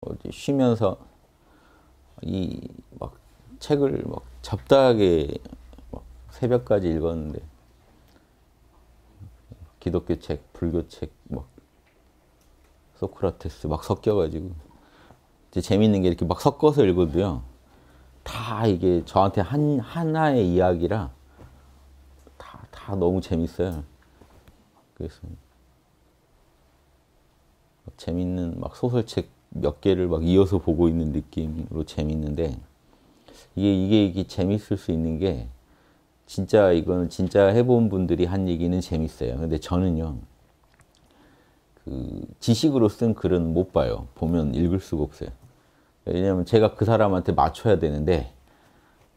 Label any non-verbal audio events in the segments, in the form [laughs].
어디 쉬면서 이 막 책을 막 잡다하게 막 새벽까지 읽었는데 기독교 책, 불교 책, 막 소크라테스 막 섞여가지고 이제 재밌는 게 이렇게 막 섞어서 읽어도요 다 이게 저한테 한 하나의 이야기라 다 다 너무 재밌어요. 그래서 재밌는 막 소설책 몇 개를 막 이어서 보고 있는 느낌으로 재밌는데 이게 이게 이게 재밌을 수 있는 게 진짜 이거는 진짜 해본 분들이 한 얘기는 재밌어요. 근데 저는요 그 지식으로 쓴 글은 못 봐요. 보면 읽을 수가 없어요. 왜냐하면 제가 그 사람한테 맞춰야 되는데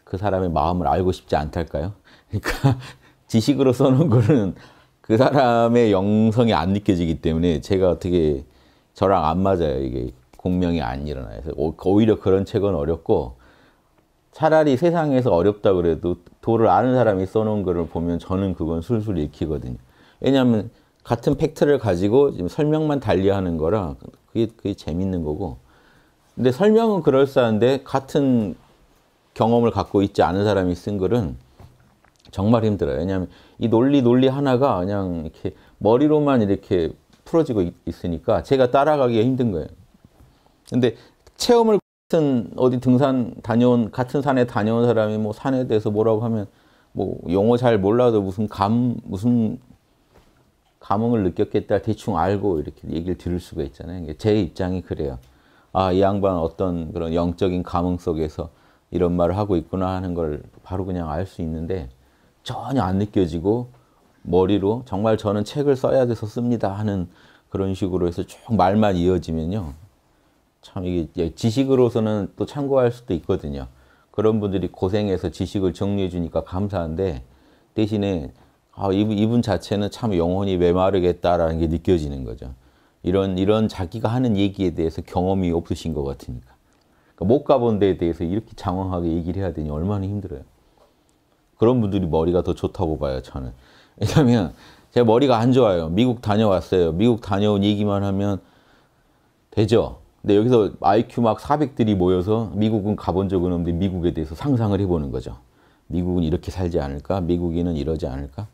그 사람의 마음을 알고 싶지 않달까요? 그러니까 [laughs] 지식으로 써놓은 거는 그 사람의 영성이 안 느껴지기 때문에 제가 어떻게 저랑 안 맞아요. 이게 공명이 안 일어나요. 오히려 그런 책은 어렵고 차라리 세상에서 어렵다 그래도 도를 아는 사람이 써놓은 글을 보면 저는 그건 술술 읽히거든요. 왜냐하면 같은 팩트를 가지고 지금 설명만 달리하는 거라 그게, 그게 재밌는 거고 근데 설명은 그럴싸한데 같은 경험을 갖고 있지 않은 사람이 쓴 글은 정말 힘들어요. 왜냐하면 이 논리 논리 하나가 그냥 이렇게 머리로만 이렇게 풀어지고 있으니까 제가 따라가기가 힘든 거예요. 근데 체험을 같은 어디 등산 다녀온 같은 산에 다녀온 사람이 뭐 산에 대해서 뭐라고 하면 뭐 영어 잘 몰라도 무슨 감 무슨 감흥을 느꼈겠다 대충 알고 이렇게 얘기를 들을 수가 있잖아요. 제 입장이 그래요. 아, 이 양반 어떤 그런 영적인 감흥 속에서 이런 말을 하고 있구나 하는 걸 바로 그냥 알 수 있는데 전혀 안 느껴지고 머리로 정말 저는 책을 써야 돼서 씁니다 하는 그런 식으로 해서 쭉 말만 이어지면요. 참 이게 예, 지식으로서는 또 참고할 수도 있거든요. 그런 분들이 고생해서 지식을 정리해 주니까 감사한데 대신에 아, 이분, 이분 자체는 참 영혼이 메마르겠다라는 게 느껴지는 거죠. 이런 이런 자기가 하는 얘기에 대해서 경험이 없으신 것 같으니까 그러니까 못 가본 데에 대해서 이렇게 장황하게 얘기를 해야 되니 얼마나 힘들어요. 그런 분들이 머리가 더 좋다고 봐요, 저는. 왜냐면 제 머리가 안 좋아요. 미국 다녀왔어요. 미국 다녀온 얘기만 하면 되죠. 근데 여기서 IQ 막 400들이 모여서 미국은 가본 적은 없는데 미국에 대해서 상상을 해보는 거죠. 미국은 이렇게 살지 않을까? 미국인은 이러지 않을까?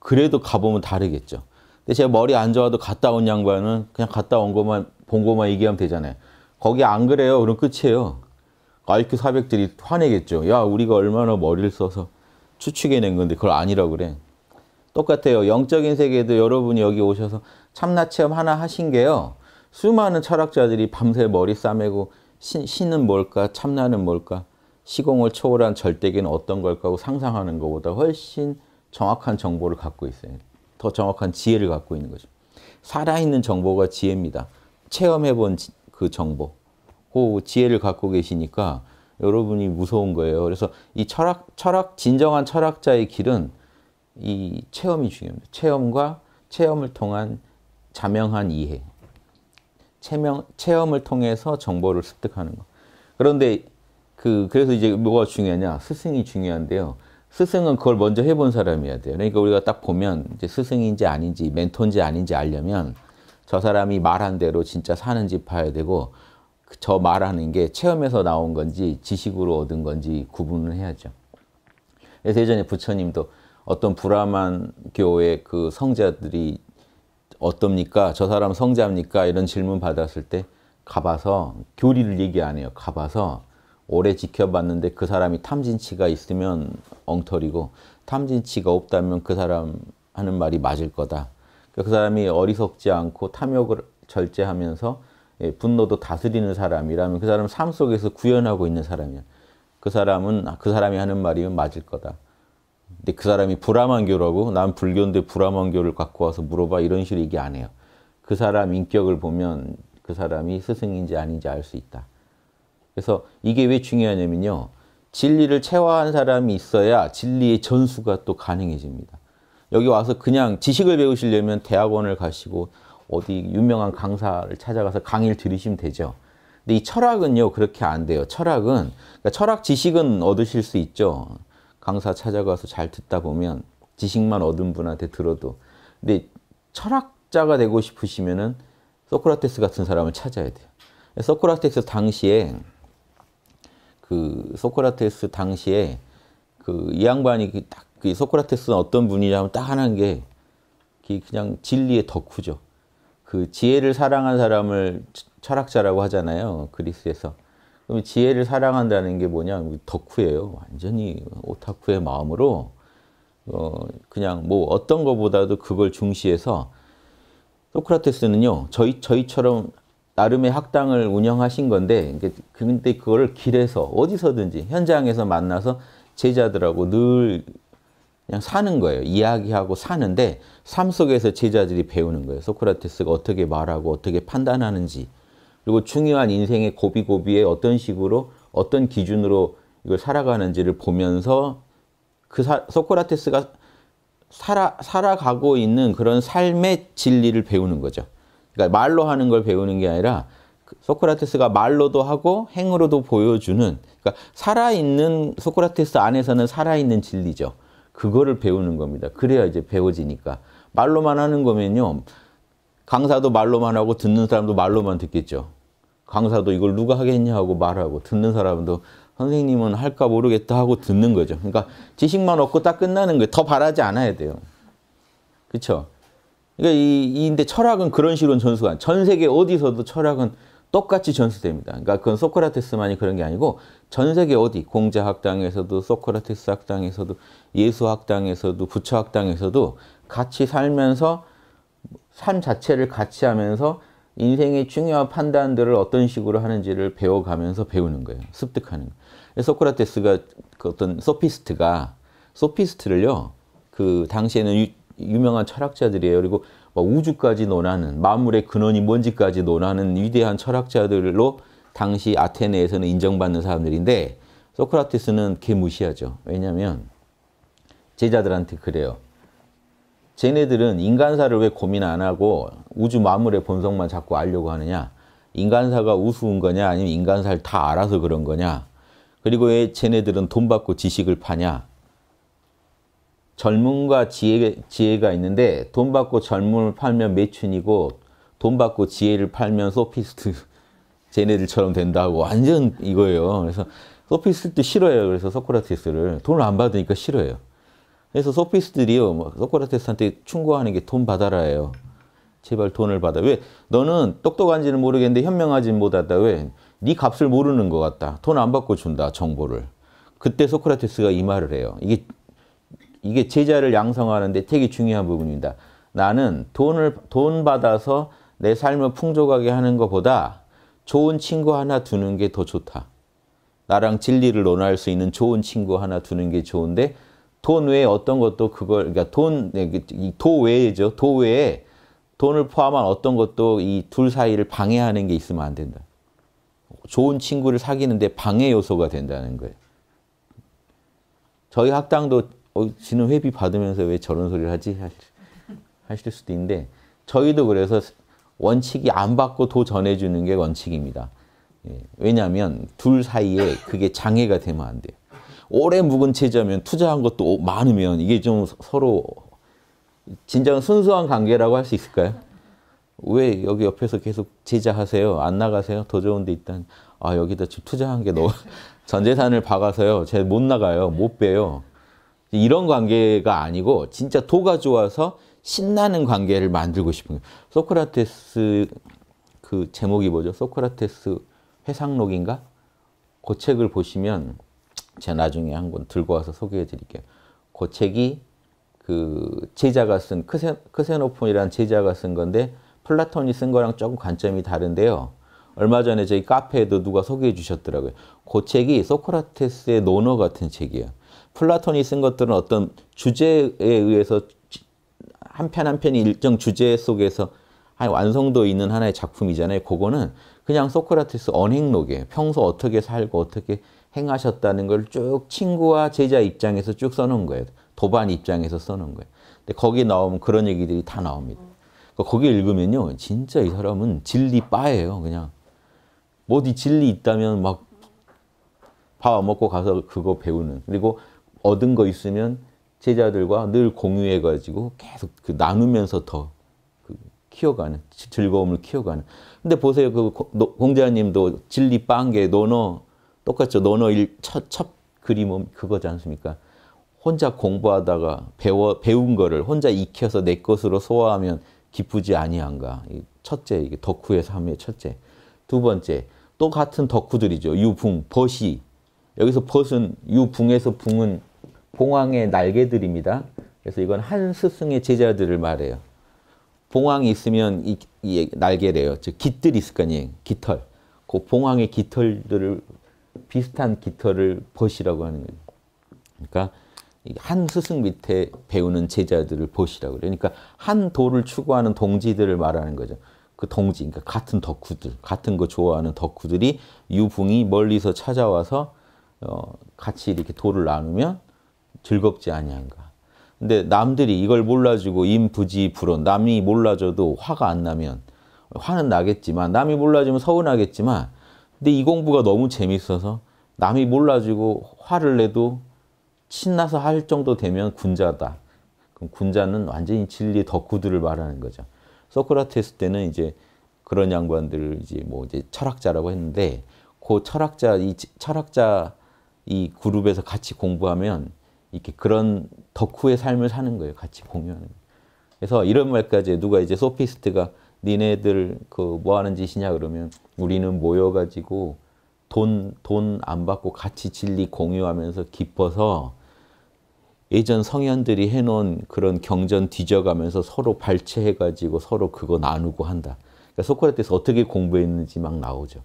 그래도 가보면 다르겠죠. 근데 제가 머리 안 좋아도 갔다 온 양반은 그냥 갔다 온 것만 본 것만 얘기하면 되잖아요. 거기 안 그래요. 그럼 끝이에요. IQ 400들이 화내겠죠. 야, 우리가 얼마나 머리를 써서 추측해낸 건데 그걸 아니라 그래. 똑같아요. 영적인 세계도 여러분이 여기 오셔서 참나 체험 하나 하신 게요. 수많은 철학자들이 밤새 머리 싸매고 신, 신은 뭘까? 참나는 뭘까? 시공을 초월한 절대기는 어떤 걸까? 고 상상하는 것보다 훨씬 정확한 정보를 갖고 있어요. 더 정확한 지혜를 갖고 있는 거죠. 살아있는 정보가 지혜입니다. 체험해본 그 정보, 그 지혜를 갖고 계시니까 여러분이 무서운 거예요. 그래서 이 철학, 철학, 진정한 철학자의 길은 이 체험이 중요합니다. 체험과 체험을 통한 자명한 이해. 체명, 체험을 통해서 정보를 습득하는 것. 그런데 그, 그래서 이제 뭐가 중요하냐? 스승이 중요한데요. 스승은 그걸 먼저 해본 사람이어야 돼요. 그러니까 우리가 딱 보면 이제 스승인지 아닌지, 멘토인지 아닌지 알려면 저 사람이 말한 대로 진짜 사는지 봐야 되고 그 저 말하는 게 체험에서 나온 건지 지식으로 얻은 건지 구분을 해야죠. 그래서 예전에 부처님도 어떤 브라만 교의 그 성자들이 어떻니까저 사람 성자입니까? 이런 질문 받았을 때 가봐서 교리를 얘기 안 해요. 가봐서 오래 지켜봤는데 그 사람이 탐진치가 있으면 엉터리고 탐진치가 없다면 그 사람 하는 말이 맞을 거다. 그러니까 그 사람이 어리석지 않고 탐욕을 절제하면서 예, 분노도 다스리는 사람이라면 그 사람은 삶 속에서 구현하고 있는 사람이야. 그 사람은 아, 그 사람이 하는 말이면 맞을 거다. 근데 그 사람이 브라만교라고 난 불교인데 브라만교를 갖고 와서 물어봐 이런 식으로 얘기 안 해요. 그 사람 인격을 보면 그 사람이 스승인지 아닌지 알 수 있다. 그래서 이게 왜 중요하냐면요. 진리를 체화한 사람이 있어야 진리의 전수가 또 가능해집니다. 여기 와서 그냥 지식을 배우시려면 대학원을 가시고 어디 유명한 강사를 찾아가서 강의를 들으시면 되죠. 근데 이 철학은요, 그렇게 안 돼요. 철학은, 그러니까 철학 지식은 얻으실 수 있죠. 강사 찾아가서 잘 듣다 보면 지식만 얻은 분한테 들어도 근데 철학자가 되고 싶으시면은 소크라테스 같은 사람을 찾아야 돼요. 소크라테스 당시에 그 소크라테스 당시에 그 이 양반이 딱그 그 소크라테스는 어떤 분이냐면 딱 하는 게 그 그냥 진리의 덕후죠. 그 지혜를 사랑한 사람을 철학자라고 하잖아요. 그리스에서. 지혜를 사랑한다는 게 뭐냐? 뭐 덕후예요. 완전히 오타쿠의 마음으로 어, 그냥 뭐 어떤 것보다도 그걸 중시해서 소크라테스는요. 저희 저희처럼 나름의 학당을 운영하신 건데 근데 그거를 길에서 어디서든지 현장에서 만나서 제자들하고 늘 그냥 사는 거예요. 이야기하고 사는데 삶 속에서 제자들이 배우는 거예요. 소크라테스가 어떻게 말하고 어떻게 판단하는지 그리고 중요한 인생의 고비고비에 어떤 식으로 어떤 기준으로 이걸 살아가는지를 보면서 그 사, 소크라테스가 살아, 살아가고 있는 그런 삶의 진리를 배우는 거죠. 그러니까 말로 하는 걸 배우는 게 아니라 그 소크라테스가 말로도 하고 행으로도 보여주는 그러니까 살아있는 소크라테스 안에서는 살아있는 진리죠. 그거를 배우는 겁니다. 그래야 이제 배워지니까. 말로만 하는 거면요. 강사도 말로만 하고 듣는 사람도 말로만 듣겠죠. 강사도 이걸 누가 하겠냐 고 말하고 듣는 사람도 선생님은 할까 모르겠다 하고 듣는 거죠. 그러니까 지식만 얻고 딱 끝나는 거예요. 더 바라지 않아야 돼요. 그렇죠? 그러니까 이, 이 근데 철학은 그런 식으로 전수가 전 세계 어디서도 철학은 똑같이 전수됩니다. 그러니까 그건 소크라테스만이 그런 게 아니고 전 세계 어디 공자 학당에서도 소크라테스 학당에서도 예수 학당에서도 부처 학당에서도 같이 살면서 삶 자체를 같이 하면서 인생의 중요한 판단들을 어떤 식으로 하는지를 배워가면서 배우는 거예요. 습득하는. 소크라테스가 그 어떤 소피스트가 소피스트를요. 그 당시에는 유, 유명한 철학자들이에요. 그리고 뭐 우주까지 논하는 만물의 근원이 뭔지까지 논하는 위대한 철학자들로 당시 아테네에서는 인정받는 사람들인데 소크라테스는 개 무시하죠. 왜냐하면 제자들한테 그래요. 쟤네들은 인간사를 왜 고민 안 하고 우주 만물의 본성만 자꾸 알려고 하느냐? 인간사가 우스운 거냐? 아니면 인간사를 다 알아서 그런 거냐? 그리고 왜 쟤네들은 돈 받고 지식을 파냐? 젊음과 지혜, 지혜가 있는데 돈 받고 젊음을 팔면 매춘이고 돈 받고 지혜를 팔면 소피스트 [laughs] 쟤네들처럼 된다고 완전 이거예요. 그래서 소피스트 싫어요. 그래서 소크라테스를 돈을 안 받으니까 싫어요. 그래서 소피스들이요, 뭐 소크라테스한테 충고하는 게 돈 받아라예요. 제발 돈을 받아. 왜? 너는 똑똑한지는 모르겠는데 현명하지는 못하다. 왜? 네 값을 모르는 것 같다. 돈 안 받고 준다, 정보를. 그때 소크라테스가 이 말을 해요. 이게, 이게 제자를 양성하는데 되게 중요한 부분입니다. 나는 돈을, 돈 받아서 내 삶을 풍족하게 하는 것보다 좋은 친구 하나 두는 게 더 좋다. 나랑 진리를 논할 수 있는 좋은 친구 하나 두는 게 좋은데 돈 외에 어떤 것도 그걸 그러니까 돈도 네, 그, 외에죠. 도 외에 돈을 포함한 어떤 것도 이 둘 사이를 방해하는 게 있으면 안 된다. 좋은 친구를 사귀는데 방해 요소가 된다는 거예요. 저희 학당도 어, 지는 회비 받으면서 왜 저런 소리를 하지? 하실 수도 있는데 저희도 그래서 원칙이 안 받고 도 전해주는 게 원칙입니다. 예, 왜냐하면 둘 사이에 그게 장애가 되면 안 돼요. 오래 묵은 체자면 투자한 것도 많으면 이게 좀 서로 진정 순수한 관계라고 할 수 있을까요? 왜 여기 옆에서 계속 제자하세요? 안 나가세요? 더 좋은 데 있단. 아, 여기다 지금 투자한 게 너무 [laughs] 전 재산을 박아서요. 제못 나가요. 못 빼요. 이런 관계가 아니고 진짜 도가 좋아서 신나는 관계를 만들고 싶은 거예요. 소크라테스 그 제목이 뭐죠? 소크라테스 회상록인가? 그 책을 보시면 제가 나중에 한 권 들고 와서 소개해 드릴게요. 그 책이 그 제자가 쓴 크세, 크세노폰이라는 제자가 쓴 건데 플라톤이 쓴 거랑 조금 관점이 다른데요. 얼마 전에 저희 카페에도 누가 소개해 주셨더라고요. 그 책이 소크라테스의 논어 같은 책이에요. 플라톤이 쓴 것들은 어떤 주제에 의해서 한 편 한 편이 일정 주제 속에서 한 완성도 있는 하나의 작품이잖아요. 그거는 그냥 소크라테스 언행록이에요. 평소 어떻게 살고 어떻게 행하셨다는 걸 쭉 친구와 제자 입장에서 쭉 써놓은 거예요. 도반 입장에서 써놓은 거예요. 근데 거기 나오면 그런 얘기들이 다 나옵니다. 그러니까 거기 읽으면요. 진짜 이 사람은 진리 빠예요. 그냥. 뭐디 진리 있다면 막 밥 먹고 가서 그거 배우는. 그리고 얻은 거 있으면 제자들과 늘 공유해가지고 계속 그 나누면서 더 그 키워가는 즐거움을 키워가는. 근데 보세요, 그 공자님도 진리 빵게 노노 똑같죠. 논어 첫, 첫 그림은 뭐 그거지 않습니까? 혼자 공부하다가 배워, 배운 거를 혼자 익혀서 내 것으로 소화하면 기쁘지 아니한가. 첫째, 이게 덕후의 삶의 첫째. 두 번째, 또 같은 덕후들이죠. 유붕, 벗이. 여기서 벗은, 유붕에서 붕은 봉황의 날개들입니다. 그래서 이건 한 스승의 제자들을 말해요. 봉황이 있으면 이, 이 날개래요. 즉 깃들이 있을 거 아니에요. 깃털. 그 봉황의 깃털들을 비슷한 깃털을 벗이라고 하는 거예요. 그러니까 한 스승 밑에 배우는 제자들을 벗이라고 그래요. 그러니까 한 도를 추구하는 동지들을 말하는 거죠. 그 동지, 그러니까 같은 덕후들, 같은 거 좋아하는 덕후들이 유붕이 멀리서 찾아와서 어, 같이 이렇게 도를 나누면 즐겁지 아니한가. 근데 남들이 이걸 몰라주고 임부지 불온, 남이 몰라줘도 화가 안 나면 화는 나겠지만 남이 몰라주면 서운하겠지만 근데 이 공부가 너무 재밌어서 남이 몰라주고 화를 내도 신나서 할 정도 되면 군자다. 그럼 군자는 완전히 진리 덕후들을 말하는 거죠. 소크라테스 때는 이제 그런 양반들을 이제 뭐 이제 철학자라고 했는데 그 철학자 이 철학자 이 그룹에서 같이 공부하면 이렇게 그런 덕후의 삶을 사는 거예요. 같이 공유하는. 그래서 이런 말까지 누가 이제 소피스트가 니네들 그 뭐 하는 짓이냐 그러면 우리는 모여 가지고 돈, 돈 안 받고 같이 진리 공유하면서 기뻐서 예전 성현들이 해놓은 그런 경전 뒤져가면서 서로 발췌해가지고 서로 그거 나누고 한다. 그러니까 소크라테스 어떻게 공부했는지 막 나오죠.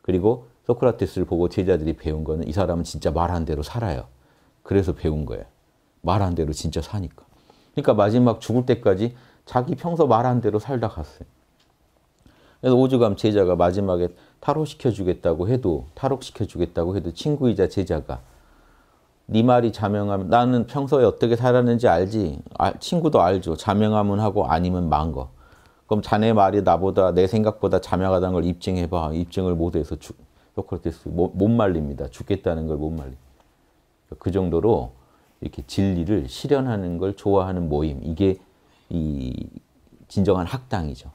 그리고 소크라테스를 보고 제자들이 배운 거는 이 사람은 진짜 말한 대로 살아요. 그래서 배운 거예요. 말한 대로 진짜 사니까. 그러니까 마지막 죽을 때까지 자기 평소 말한 대로 살다 갔어요. 그래서 오주감 제자가 마지막에 탈옥시켜주겠다고 해도 탈옥시켜주겠다고 해도 친구이자 제자가 네 말이 자명하면 나는 평소에 어떻게 살았는지 알지 아, 친구도 알죠 자명함은 하고 아니면 망거 그럼 자네 말이 나보다 내 생각보다 자명하다는 걸 입증해봐 입증을 못해서 주, 소크라테스 못, 못 말립니다 죽겠다는 걸 못 말립니다 그러니까 그 정도로 이렇게 진리를 실현하는 걸 좋아하는 모임 이게 이 진정한 학당이죠.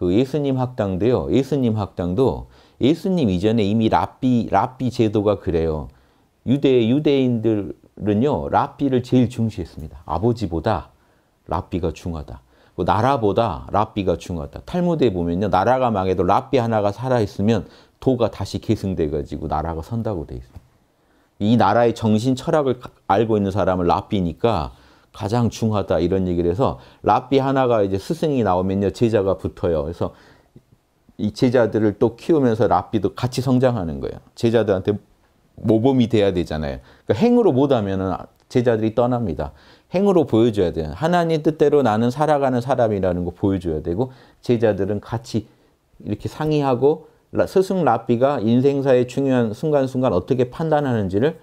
그 예수님 학당도요. 예수님 학당도 예수님 이전에 이미 랍비 랍비 제도가 그래요. 유대 유대인들은요. 랍비를 제일 중시했습니다. 아버지보다 랍비가 중하다. 뭐 나라보다 랍비가 중하다. 탈무드에 보면요. 나라가 망해도 랍비 하나가 살아있으면 도가 다시 계승돼가지고 나라가 선다고 돼 있어요. 이 나라의 정신 철학을 알고 있는 사람을 랍비니까 가장 중하다 이런 얘기를 해서 랍비 하나가 이제 스승이 나오면요 제자가 붙어요. 그래서 이 제자들을 또 키우면서 랍비도 같이 성장하는 거예요. 제자들한테 모범이 돼야 되잖아요. 그러니까 행으로 못하면은 제자들이 떠납니다. 행으로 보여줘야 돼요. 하나님 뜻대로 나는 살아가는 사람이라는 거 보여줘야 되고 제자들은 같이 이렇게 상의하고 스승 랍비가 인생사의 중요한 순간순간 어떻게 판단하는지를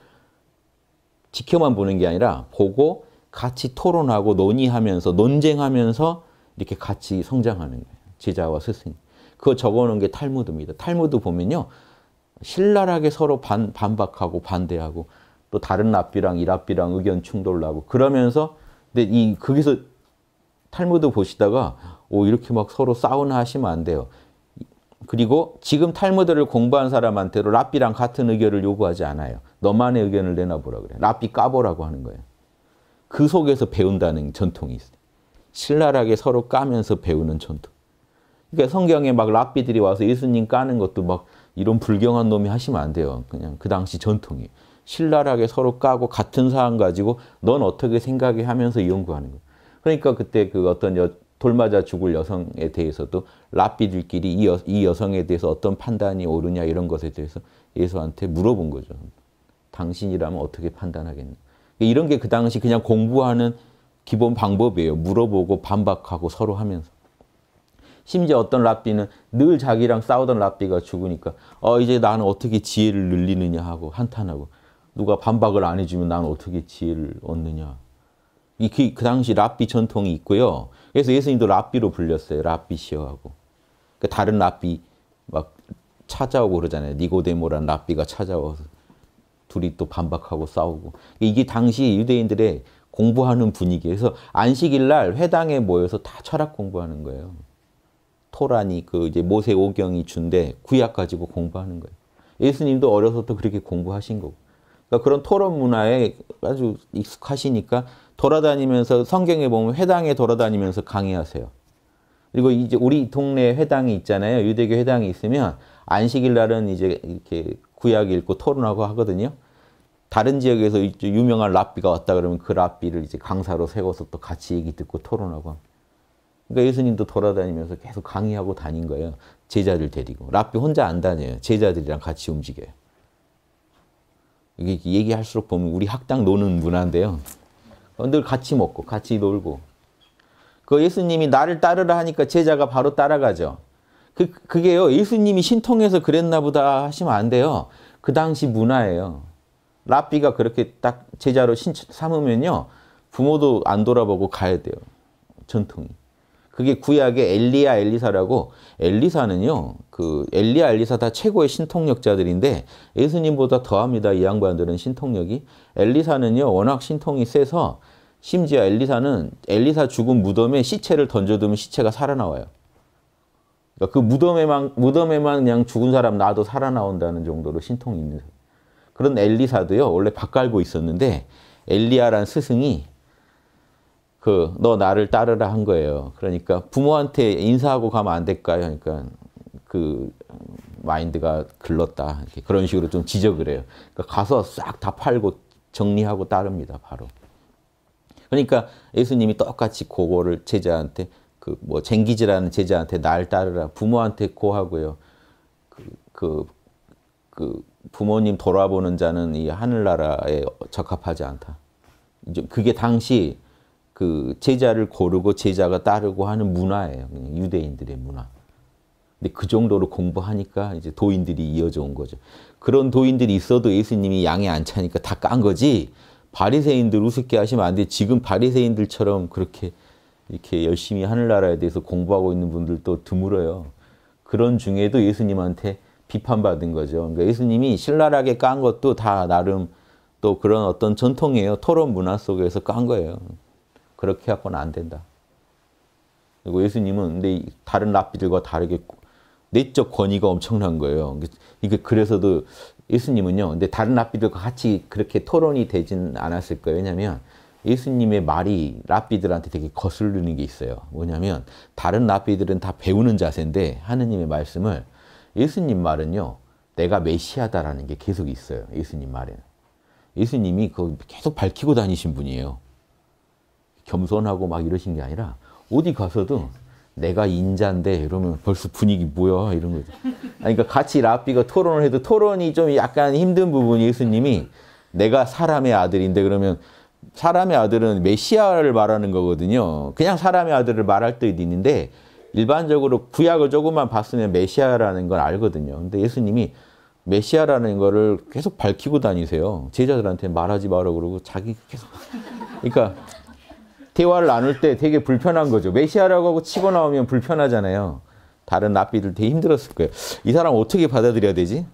지켜만 보는 게 아니라 보고 같이 토론하고 논의하면서 논쟁하면서 이렇게 같이 성장하는 거예요. 제자와 스승. 그거 적어놓은 게 탈무드입니다. 탈무드 보면요. 신랄하게 서로 반, 반박하고 반대하고 또 다른 랍비랑 이랍비랑 의견 충돌하고 그러면서 근데 이 거기서 탈무드 보시다가 오 이렇게 막 서로 싸우나 하시면 안 돼요. 그리고 지금 탈무드를 공부한 사람한테도 랍비랑 같은 의견을 요구하지 않아요. 너만의 의견을 내놔보라 그래요. 랍비 까보라고 하는 거예요. 그 속에서 배운다는 전통이 있어요. 신랄하게 서로 까면서 배우는 전통. 그러니까 성경에 막 랍비들이 와서 예수님 까는 것도 막 이런 불경한 놈이 하시면 안 돼요. 그냥 그 당시 전통이 신랄하게 서로 까고 같은 사안 가지고 넌 어떻게 생각해 하면서 연구하는 거. 예요 그러니까 그때 그 어떤 여, 돌맞아 죽을 여성에 대해서도 랍비들끼리 이, 여, 이 여성에 대해서 어떤 판단이 옳으냐 이런 것에 대해서 예수한테 물어본 거죠. 당신이라면 어떻게 판단하겠냐. 그러니까 이런 게 그 당시 그냥 공부하는 기본 방법이에요. 물어보고 반박하고 서로 하면서. 심지어 어떤 랍비는 늘 자기랑 싸우던 랍비가 죽으니까 어 이제 나는 어떻게 지혜를 늘리느냐 하고 한탄하고 누가 반박을 안 해주면 나는 어떻게 지혜를 얻느냐. 이그 그 당시 랍비 전통이 있고요. 그래서 예수님도 랍비로 불렸어요. 랍비시여하고. 그러니까 다른 랍비 막 찾아오고 그러잖아요. 니고데모란 랍비가 찾아와서 둘이 또 반박하고 싸우고 이게 당시 유대인들의 공부하는 분위기. 에서 안식일 날 회당에 모여서 다 철학 공부하는 거예요. 토란이 그 이제 모세 오경이 준데 구약 가지고 공부하는 거예요. 예수님도 어려서부터 그렇게 공부하신 거고. 그러니까 그런 토론 문화에 아주 익숙하시니까 돌아다니면서 성경에 보면 회당에 돌아다니면서 강의하세요. 그리고 이제 우리 동네 회당이 있잖아요. 유대교 회당이 있으면 안식일 날은 이제 이렇게 구약 읽고 토론하고 하거든요. 다른 지역에서 유명한 랍비가 왔다 그러면 그 랍비를 이제 강사로 세워서 또 같이 얘기 듣고 토론하고 그러니까 예수님도 돌아다니면서 계속 강의하고 다닌 거예요. 제자들 데리고. 랍비 혼자 안 다녀요. 제자들이랑 같이 움직여요. 이게 얘기할수록 보면 우리 학당 노는 문화인데요. 늘 같이 먹고 같이 놀고. 그 예수님이 나를 따르라 하니까 제자가 바로 따라가죠. 그, 그게요. 예수님이 신통해서 그랬나 보다 하시면 안 돼요. 그 당시 문화예요. 라비가 그렇게 딱 제자로 신, 삼으면요. 부모도 안 돌아보고 가야 돼요. 전통이. 그게 구약의 엘리야 엘리사라고 엘리사는요. 그 엘리야 엘리사 다 최고의 신통력자들인데 예수님보다 더합니다. 이 양반들은 신통력이. 엘리사는요. 워낙 신통이 세서 심지어 엘리사는 엘리사 죽은 무덤에 시체를 던져두면 시체가 살아나와요. 그러니까 그 무덤에만 무덤에만 그냥 죽은 사람 나도 살아나온다는 정도로 신통이 있는 그런 엘리사도요. 원래 밭갈고 있었는데 엘리야란 스승이 그 너 나를 따르라 한 거예요. 그러니까 부모한테 인사하고 가면 안 될까요? 그러니까 그 마인드가 글렀다. 그런 식으로 좀 지적을 해요. 그러니까 가서 싹 다 팔고 정리하고 따릅니다. 바로. 그러니까 예수님이 똑같이 그거를 제자한테 그뭐 쟁기지라는 제자한테 날 따르라 부모한테 고하고요. 그, 그, 그 부모님 돌아보는 자는 이 하늘나라에 적합하지 않다. 이제 그게 당시 그 제자를 고르고 제자가 따르고 하는 문화예요. 유대인들의 문화. 근데 그 정도로 공부하니까 이제 도인들이 이어져 온 거죠. 그런 도인들이 있어도 예수님이 양에 안 차니까 다 깐 거지. 바리새인들 우습게 하시면 안 돼. 지금 바리새인들처럼 그렇게 이렇게 열심히 하늘나라에 대해서 공부하고 있는 분들도 드물어요. 그런 중에도 예수님한테 비판받은 거죠. 그러니까 예수님이 신랄하게 깐 것도 다 나름 또 그런 어떤 전통이에요. 토론 문화 속에서 깐 거예요. 그렇게 하고는 안 된다. 그리고 예수님은 근데 다른 랍비들과 다르게 내적 권위가 엄청난 거예요. 그러니까 이게 그래서도 예수님은요. 근데 다른 랍비들과 같이 그렇게 토론이 되진 않았을 거예요. 왜냐하면 예수님의 말이 라비들한테 되게 거슬리는 게 있어요. 뭐냐면 다른 랍비들은 다 배우는 자세인데 하느님의 말씀을 예수님 말은요. 내가 메시아다라는 게 계속 있어요. 예수님 말에 예수님이 계속 밝히고 다니신 분이에요. 겸손하고 막 이러신 게 아니라 어디 가서도 내가 인자인데 이러면 벌써 분위기 뭐야 이런 거죠. 그러니까 같이 랍비가 토론을 해도 토론이 좀 약간 힘든 부분 예수님이 내가 사람의 아들인데 그러면 사람의 아들은 메시아를 말하는 거거든요. 그냥 사람의 아들을 말할 때도 있는데 일반적으로 구약을 조금만 봤으면 메시아라는 걸 알거든요. 근데 예수님이 메시아라는 거를 계속 밝히고 다니세요. 제자들한테 말하지 마라 그러고 자기 계속 그러니까 대화를 나눌 때 되게 불편한 거죠. 메시아라고 하고 치고 나오면 불편하잖아요. 다른 나비들 되게 힘들었을 거예요. 이 사람 어떻게 받아들여야 되지?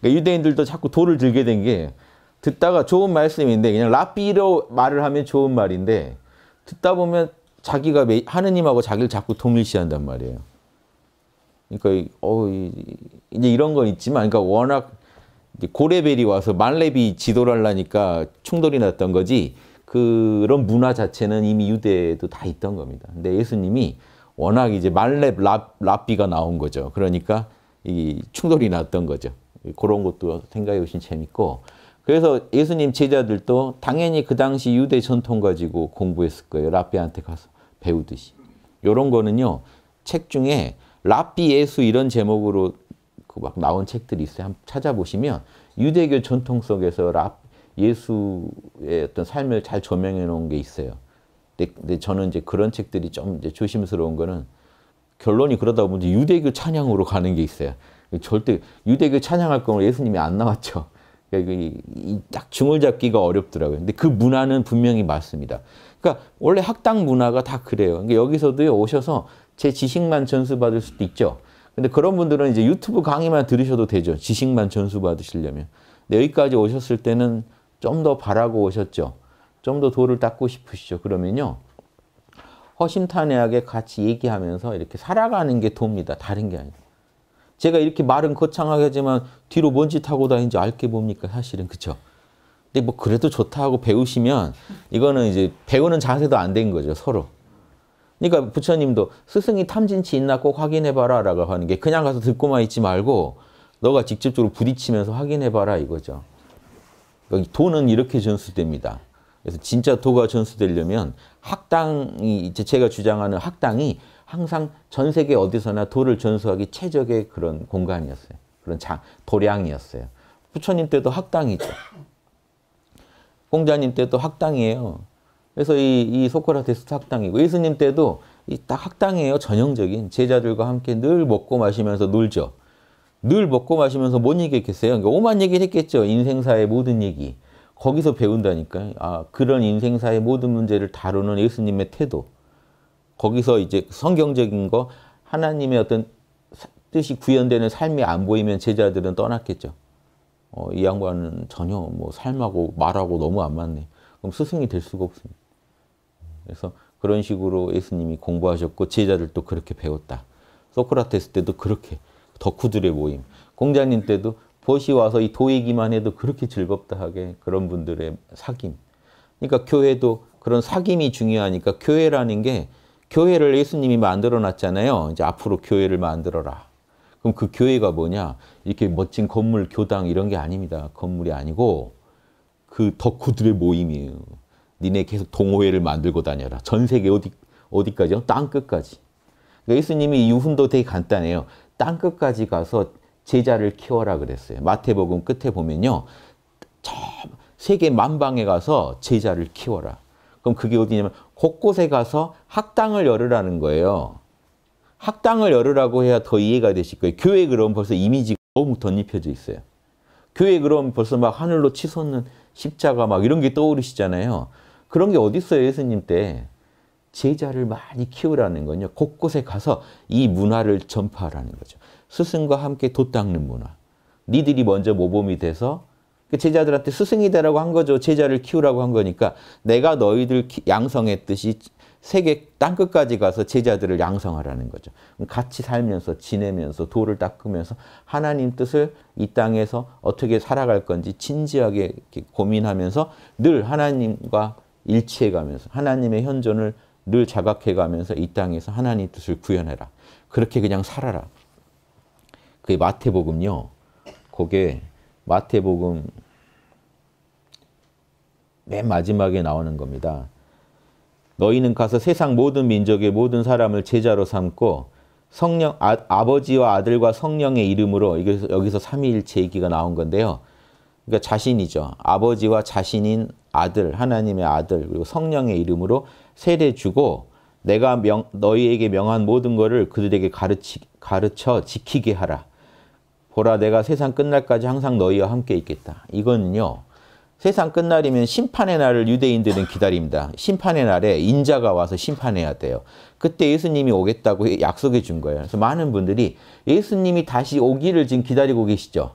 그러니까 유대인들도 자꾸 돌을 들게 된게 듣다가 좋은 말씀인데 그냥 라비로 말을 하면 좋은 말인데 듣다 보면 자기가 하느님하고 자기를 자꾸 동일시한단 말이에요. 그러니까 어 이제 이런 건 있지만 그러니까 워낙 고레벨이 와서 만렙이 지도를 하려니까 충돌이 났던 거지 그런 문화 자체는 이미 유대에도 다 있던 겁니다. 근데 예수님이 워낙 이제 만렙 랍비가 나온 거죠. 그러니까 이 충돌이 났던 거죠. 그런 것도 생각해 보시면 재밌고 그래서 예수님 제자들도 당연히 그 당시 유대 전통 가지고 공부했을 거예요. 라비한테 가서 배우듯이. 요런 거는요. 책 중에 라비 예수 이런 제목으로 그막 나온 책들이 있어요. 한번 찾아보시면 유대교 전통 속에서 라 예수의 어떤 삶을 잘 조명해 놓은 게 있어요. 근데, 근데 저는 이제 그런 책들이 좀 이제 조심스러운 거는 결론이 그러다 보면 유대교 찬양으로 가는 게 있어요. 절대 유대교 찬양할 거면 예수님이 안 나왔죠. 딱 그러니까 중을 잡기가 어렵더라고요. 근데 그 문화는 분명히 맞습니다. 그러니까 원래 학당 문화가 다 그래요. 그러니까 여기서도 오셔서 제 지식만 전수받을 수도 있죠. 근데 그런 분들은 이제 유튜브 강의만 들으셔도 되죠. 지식만 전수받으시려면. 근데 여기까지 오셨을 때는 좀 더 바라고 오셨죠. 좀 더 도를 닦고 싶으시죠. 그러면요. 허심탄회하게 같이 얘기하면서 이렇게 살아가는 게 도입니다. 다른 게 아니라. 제가 이렇게 말은 거창하게 하지만 뒤로 뭔 짓하고 다니는지 알게 뭡니까 사실은 그쵸? 근데 뭐 그래도 좋다 하고 배우시면 이거는 이제 배우는 자세도 안 된 거죠 서로. 그러니까 부처님도 스승이 탐진치 있나 꼭 확인해봐라 라고 하는 게 그냥 가서 듣고만 있지 말고 너가 직접적으로 부딪히면서 확인해봐라 이거죠. 그러니까 도는 이렇게 전수됩니다. 그래서 진짜 도가 전수되려면 학당이 이제 제가 주장하는 학당이 항상 전 세계 어디서나 돌을 전수하기 최적의 그런 공간이었어요. 그런 장, 도량이었어요. 부처님 때도 학당이죠. 공자님 때도 학당이에요. 그래서 이, 이 소크라테스 학당이고 예수님 때도 딱 학당이에요. 전형적인 제자들과 함께 늘 먹고 마시면서 놀죠. 늘 먹고 마시면서 뭔 얘기했겠어요? 그러니까 오만 얘기를 했겠죠. 인생사의 모든 얘기. 거기서 배운다니까요. 아, 그런 인생사의 모든 문제를 다루는 예수님의 태도. 거기서 이제 성경적인 거 하나님의 어떤 뜻이 구현되는 삶이 안 보이면 제자들은 떠났겠죠. 어, 이 양반은 전혀 뭐 삶하고 말하고 너무 안 맞네. 그럼 스승이 될 수가 없습니다. 그래서 그런 식으로 예수님이 공부하셨고 제자들도 그렇게 배웠다. 소크라테스 때도 그렇게 덕후들의 모임, 공자님 때도 벗이 와서 이 도이기만 해도 그렇게 즐겁다 하게 그런 분들의 사귐. 그러니까 교회도 그런 사귐이 중요하니까 교회라는 게 교회를 예수님이 만들어 놨잖아요. 이제 앞으로 교회를 만들어라. 그럼 그 교회가 뭐냐? 이렇게 멋진 건물, 교당 이런 게 아닙니다. 건물이 아니고 그 덕후들의 모임이에요. 니네 계속 동호회를 만들고 다녀라. 전 세계 어디 어디까지요? 땅 끝까지. 그러니까 예수님이 유훈도 되게 간단해요. 땅 끝까지 가서 제자를 키워라 그랬어요. 마태복음 끝에 보면요. 세계 만방에 가서 제자를 키워라. 그럼 그게 어디냐면 곳곳에 가서 학당을 열으라는 거예요. 학당을 열으라고 해야 더 이해가 되실 거예요. 교회 그럼 벌써 이미지가 너무 덧입혀져 있어요. 교회 그럼 벌써 막 하늘로 치솟는 십자가 막 이런 게 떠오르시잖아요. 그런 게 어디 어요 예수님 때. 제자를 많이 키우라는 건요. 곳곳에 가서 이 문화를 전파하라는 거죠. 스승과 함께 돛 닦는 문화. 니들이 먼저 모범이 돼서 그 제자들한테 스승이 되라고 한 거죠. 제자를 키우라고 한 거니까 내가 너희들 양성했듯이 세계 땅끝까지 가서 제자들을 양성하라는 거죠. 같이 살면서 지내면서 도를 닦으면서 하나님 뜻을 이 땅에서 어떻게 살아갈 건지 진지하게 고민하면서 늘 하나님과 일치해 가면서 하나님의 현존을 늘 자각해 가면서 이 땅에서 하나님 뜻을 구현해라. 그렇게 그냥 살아라. 그게 마태복음요. 그게 마태복음 맨 마지막에 나오는 겁니다. 너희는 가서 세상 모든 민족의 모든 사람을 제자로 삼고 성령 아, 버지와 아들과 성령의 이름으로 여기서, 여기서 삼위일체 얘기가 나온 건데요. 그러니까 자신이죠. 아버지와 자신인 아들, 하나님의 아들 그리고 성령의 이름으로 세례 주고 내가 명, 너희에게 명한 모든 것을 그들에게 가르치, 가르쳐 지키게 하라. 보라 내가 세상 끝날까지 항상 너희와 함께 있겠다. 이거는요. 세상 끝날이면 심판의 날을 유대인들은 기다립니다. 심판의 날에 인자가 와서 심판해야 돼요. 그때 예수님이 오겠다고 약속해 준 거예요. 그래서 많은 분들이 예수님이 다시 오기를 지금 기다리고 계시죠.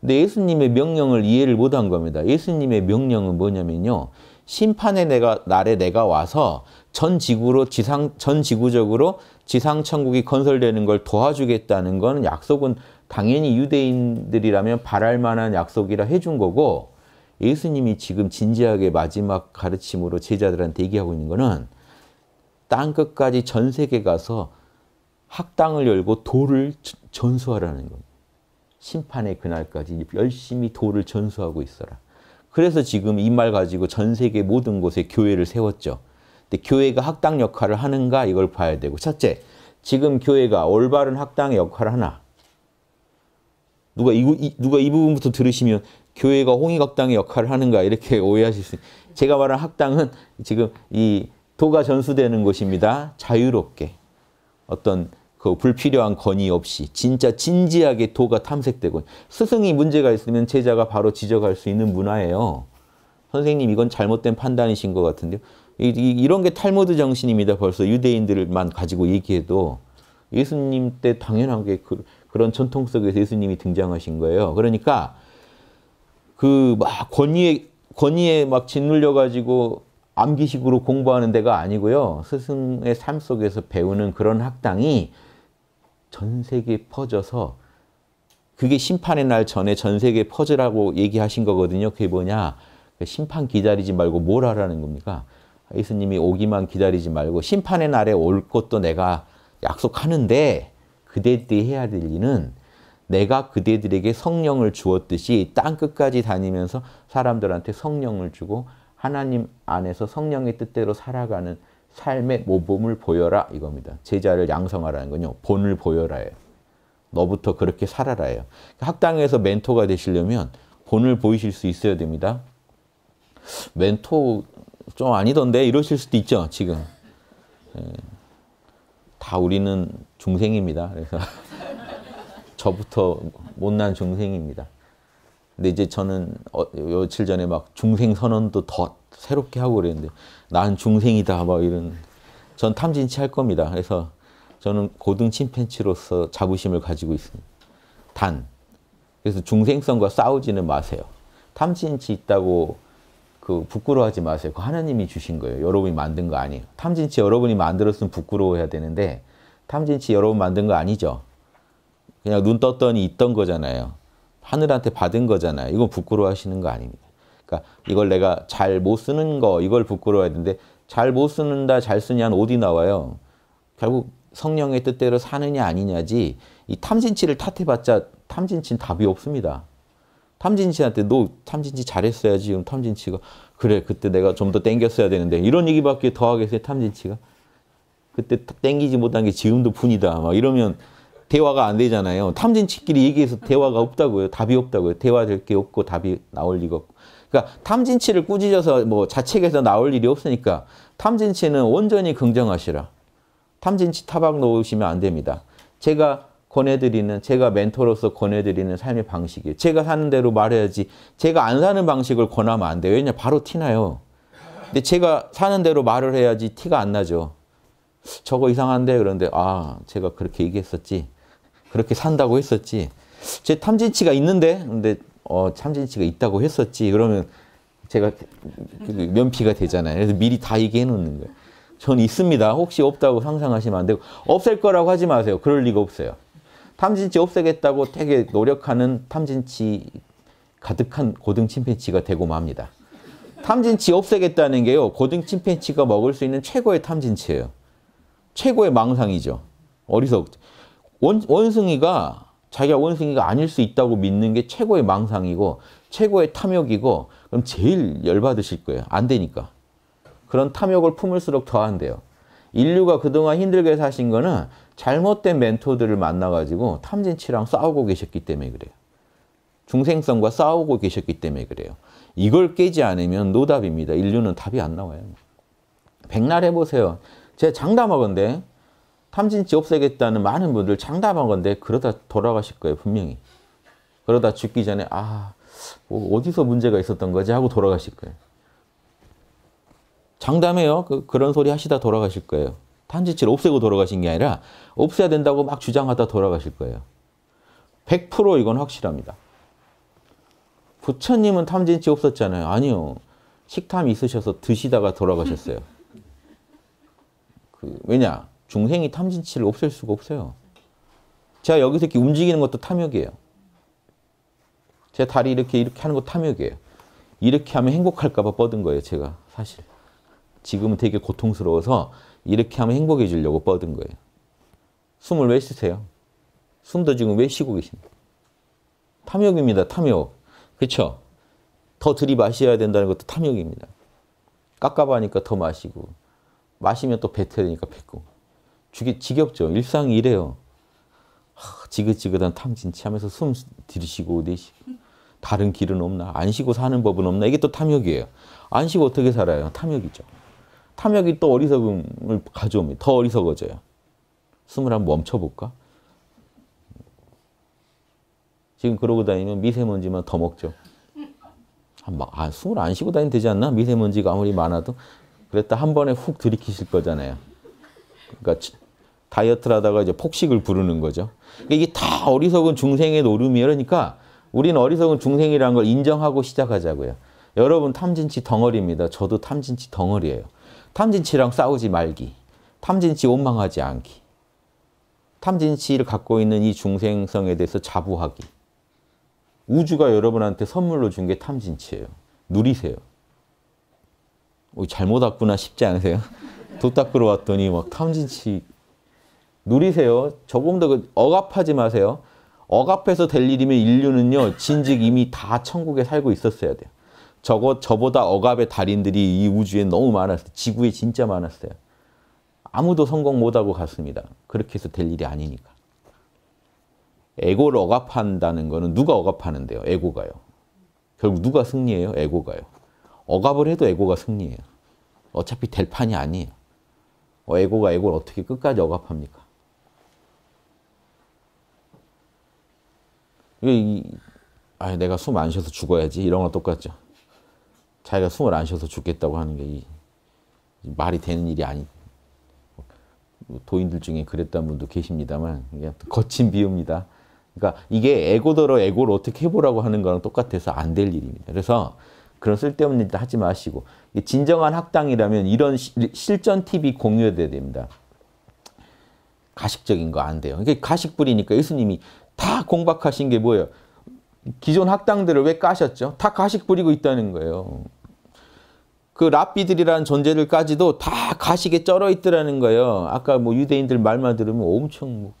근데 예수님의 명령을 이해를 못 한 겁니다. 예수님의 명령은 뭐냐면요. 심판의 내가, 날에 내가 와서 전 지구로 지상, 전 지구적으로 지상천국이 건설되는 걸 도와주겠다는 건 약속은 당연히 유대인들이라면 바랄 만한 약속이라 해 준 거고, 예수님이 지금 진지하게 마지막 가르침으로 제자들한테 얘기하고 있는 것은 땅 끝까지 전 세계 가서 학당을 열고 도를 전수하라는 겁니다. 심판의 그날까지 열심히 도를 전수하고 있어라. 그래서 지금 이 말 가지고 전 세계 모든 곳에 교회를 세웠죠. 근데 교회가 학당 역할을 하는가 이걸 봐야 되고 첫째, 지금 교회가 올바른 학당의 역할을 하나. 누가 이, 누가 이 부분부터 들으시면 교회가 홍익학당의 역할을 하는가 이렇게 [laughs] 오해하실 수 있어요. 제가 말한 학당은 지금 이 도가 전수되는 곳입니다. 자유롭게 어떤 그 불필요한 건의 없이 진짜 진지하게 도가 탐색되고 스승이 문제가 있으면 제자가 바로 지적할 수 있는 문화예요. 선생님 이건 잘못된 판단이신 것 같은데요. 이, 이 런게 탈모드 정신입니다. 벌써 유대인들만 가지고 얘기해도 예수님 때 당연한 게 그, 그런 전통 속에서 예수님이 등장하신 거예요. 그러니까 그막 권위에 권위에 막 짓눌려 가지고 암기식으로 공부하는 데가 아니고요. 스승의 삶 속에서 배우는 그런 학당이 전 세계에 퍼져서 그게 심판의 날 전에 전 세계에 퍼지라고 얘기하신 거거든요. 그게 뭐냐? 그 심판 기다리지 말고 뭘 하라는 겁니까? 예수님이 오기만 기다리지 말고 심판의 날에 올 것도 내가 약속하는데 그대 때 해야 될 일은 내가 그대들에게 성령을 주었듯이 땅 끝까지 다니면서 사람들한테 성령을 주고 하나님 안에서 성령의 뜻대로 살아가는 삶의 모범을 보여라 이겁니다. 제자를 양성하라는 건요. 본을 보여라예요. 너부터 그렇게 살아라예요. 학당에서 멘토가 되시려면 본을 보이실 수 있어야 됩니다. 멘토 좀 아니던데 이러실 수도 있죠 지금 예. 다 우리는 중생입니다 그래서 저부터 못난 중생입니다. 근데 이제 저는 어, 며칠 전에 막 중생 선언도 더 새롭게 하고 그랬는데 난 중생이다 막 이런 전 탐진치 할 겁니다. 그래서 저는 고등 침팬치로서 자부심을 가지고 있습니다. 단 그래서 중생성과 싸우지는 마세요. 탐진치 있다고 그 부끄러워하지 마세요. 그 하나님이 주신 거예요. 여러분이 만든 거 아니에요. 탐진치 여러분이 만들었으면 부끄러워해야 되는데 탐진치 여러분 만든 거 아니죠. 그냥 눈 떴더니 있던 거잖아요. 하늘한테 받은 거잖아요. 이건 부끄러워하시는 거 아닙니다. 그러니까 이걸 내가 잘 못 쓰는 거 이걸 부끄러워야 되는데 잘 못 쓰는다 잘 쓰냐는 어디 나와요. 결국 성령의 뜻대로 사느냐 아니냐지 이 탐진치를 탓해봤자 탐진치는 답이 없습니다. 탐진치한테 너 탐진치 잘했어야지. 그럼 탐진치가 그래 그때 내가 좀 더 땡겼어야 되는데 이런 얘기밖에 더 하겠어요 탐진치가. 그때 땡기지 못한 게 지금도 분이다. 막 이러면 대화가 안 되잖아요. 탐진치끼리 얘기해서 대화가 없다고요. 답이 없다고요. 대화될 게 없고 답이 나올 리가 없고. 그러니까 탐진치를 꾸짖어서 뭐 자책해서 나올 일이 없으니까 탐진치는 온전히 긍정하시라. 탐진치 타박 놓으시면 안 됩니다. 제가 권해드리는, 제가 멘토로서 권해드리는 삶의 방식이에요. 제가 사는 대로 말해야지 제가 안 사는 방식을 권하면 안 돼요. 왜냐 바로 티나요. 근데 제가 사는 대로 말을 해야지 티가 안 나죠. 저거 이상한데 그런데 아 제가 그렇게 얘기했었지 그렇게 산다고 했었지. 제 탐진치가 있는데, 근데 어, 참진치가 있다고 했었지. 그러면 제가 그 면피가 되잖아요. 그래서 미리 다 얘기해 놓는 거예요. 전 있습니다. 혹시 없다고 상상하시면 안 되고 없앨 거라고 하지 마세요. 그럴 리가 없어요. 탐진치 없애겠다고 되게 노력하는 탐진치 가득한 고등 침팬치가 되고 맙니다. 탐진치 없애겠다는 게요. 고등 침팬치가 먹을 수 있는 최고의 탐진치예요. 최고의 망상이죠. 어리석. 원, 원숭이가 자기가 원숭이가 아닐 수 있다고 믿는 게 최고의 망상이고 최고의 탐욕이고 그럼 제일 열받으실 거예요. 안 되니까. 그런 탐욕을 품을수록 더한대요. 인류가 그동안 힘들게 사신 거는 잘못된 멘토들을 만나가지고 탐진치랑 싸우고 계셨기 때문에 그래요. 중생성과 싸우고 계셨기 때문에 그래요. 이걸 깨지 않으면 노답입니다. 인류는 답이 안 나와요. 백날 해보세요. 제가 장담하건데 탐진치 없애겠다는 많은 분들 장담한 건데 그러다 돌아가실 거예요 분명히 그러다 죽기 전에 아뭐 어디서 문제가 있었던 거지 하고 돌아가실 거예요 장담해요 그, 그런 소리 하시다 돌아가실 거예요 탐진치를 없애고 돌아가신 게 아니라 없애야 된다고 막 주장하다 돌아가실 거예요 100% 이건 확실합니다 부처님은 탐진치 없었잖아요 아니요 식탐 있으셔서 드시다가 돌아가셨어요 그, 왜냐 중생이 탐진치를 없앨 수가 없어요. 제가 여기서 이렇게 움직이는 것도 탐욕이에요. 제 다리 이렇게 이렇게 하는 거 탐욕이에요. 이렇게 하면 행복할까 봐 뻗은 거예요, 제가 사실. 지금은 되게 고통스러워서 이렇게 하면 행복해지려고 뻗은 거예요. 숨을 왜 쉬세요? 숨도 지금 왜 쉬고 계십 탐욕입니다, 탐욕. 그렇죠? 더 들이마셔야 된다는 것도 탐욕입니다. 깝깝하니까 더 마시고 마시면 또 뱉어야 되니까 뱉고 죽이 지겹죠. 일상이래요. 하, 지긋지긋한 탐진치하면서 숨 들이쉬고 내쉬고 다른 길은 없나? 안 쉬고 사는 법은 없나? 이게 또 탐욕이에요. 안 쉬고 어떻게 살아요? 탐욕이죠. 탐욕이 또 어리석음을 가져옵니다. 더 어리석어져요. 숨을 한번 멈춰볼까? 지금 그러고 다니면 미세먼지만 더 먹죠. 막, 아, 숨을 안 쉬고 다니면 되지 않나? 미세먼지가 아무리 많아도. 그랬다 한 번에 훅 들이키실 거잖아요. 그러니까 다이어트를 하다가 이제 폭식을 부르는 거죠. 그러니까 이게 다 어리석은 중생의 노름이에요. 그러니까 우리는 어리석은 중생이라는 걸 인정하고 시작하자고요. 여러분 탐진치 덩어리입니다. 저도 탐진치 덩어리예요. 탐진치랑 싸우지 말기. 탐진치 원망하지 않기. 탐진치를 갖고 있는 이 중생성에 대해서 자부하기. 우주가 여러분한테 선물로 준 게 탐진치예요. 누리세요. 어, 잘못 왔구나 싶지 않으세요? 돗 [laughs] 닦으러 왔더니 막 탐진치 누리세요. 조금 더 그 억압하지 마세요. 억압해서 될 일이면 인류는요. 진즉 이미 다 천국에 살고 있었어야 돼요. 저거 저보다 억압의 달인들이 이 우주에 너무 많았어요. 지구에 진짜 많았어요. 아무도 성공 못하고 갔습니다. 그렇게 해서 될 일이 아니니까. 에고를 억압한다는 거는 누가 억압하는데요? 에고가요. 결국 누가 승리해요? 에고가요. 억압을 해도 에고가 승리해요. 어차피 될 판이 아니에요. 어, 에고가 에고를 어떻게 끝까지 억압합니까? 아 내가 숨 안 쉬어서 죽어야지 이런 거 똑같죠. 자기가 숨을 안 쉬어서 죽겠다고 하는 게 이, 말이 되는 일이 아니. 뭐 도인들 중에 그랬던 분도 계십니다만 이게 거친 비유입니다. 그러니까 이게 에고더러 에고를 어떻게 해보라고 하는 거랑 똑같아서 안 될 일입니다. 그래서 그런 쓸데없는 일 하지 마시고 진정한 학당이라면 이런 시, 실전 팁이 공유돼야 됩니다. 가식적인 거 안 돼요. 그러 그러니까 가식 뿌리니까 예수님이 다 공박하신 게 뭐예요? 기존 학당들을 왜 까셨죠? 다 가식 뿌리고 있다는 거예요. 그 랍비들이라는 존재들까지도 다 가식에 쩔어 있더라는 거예요. 아까 뭐 유대인들 말만 들으면 엄청 뭐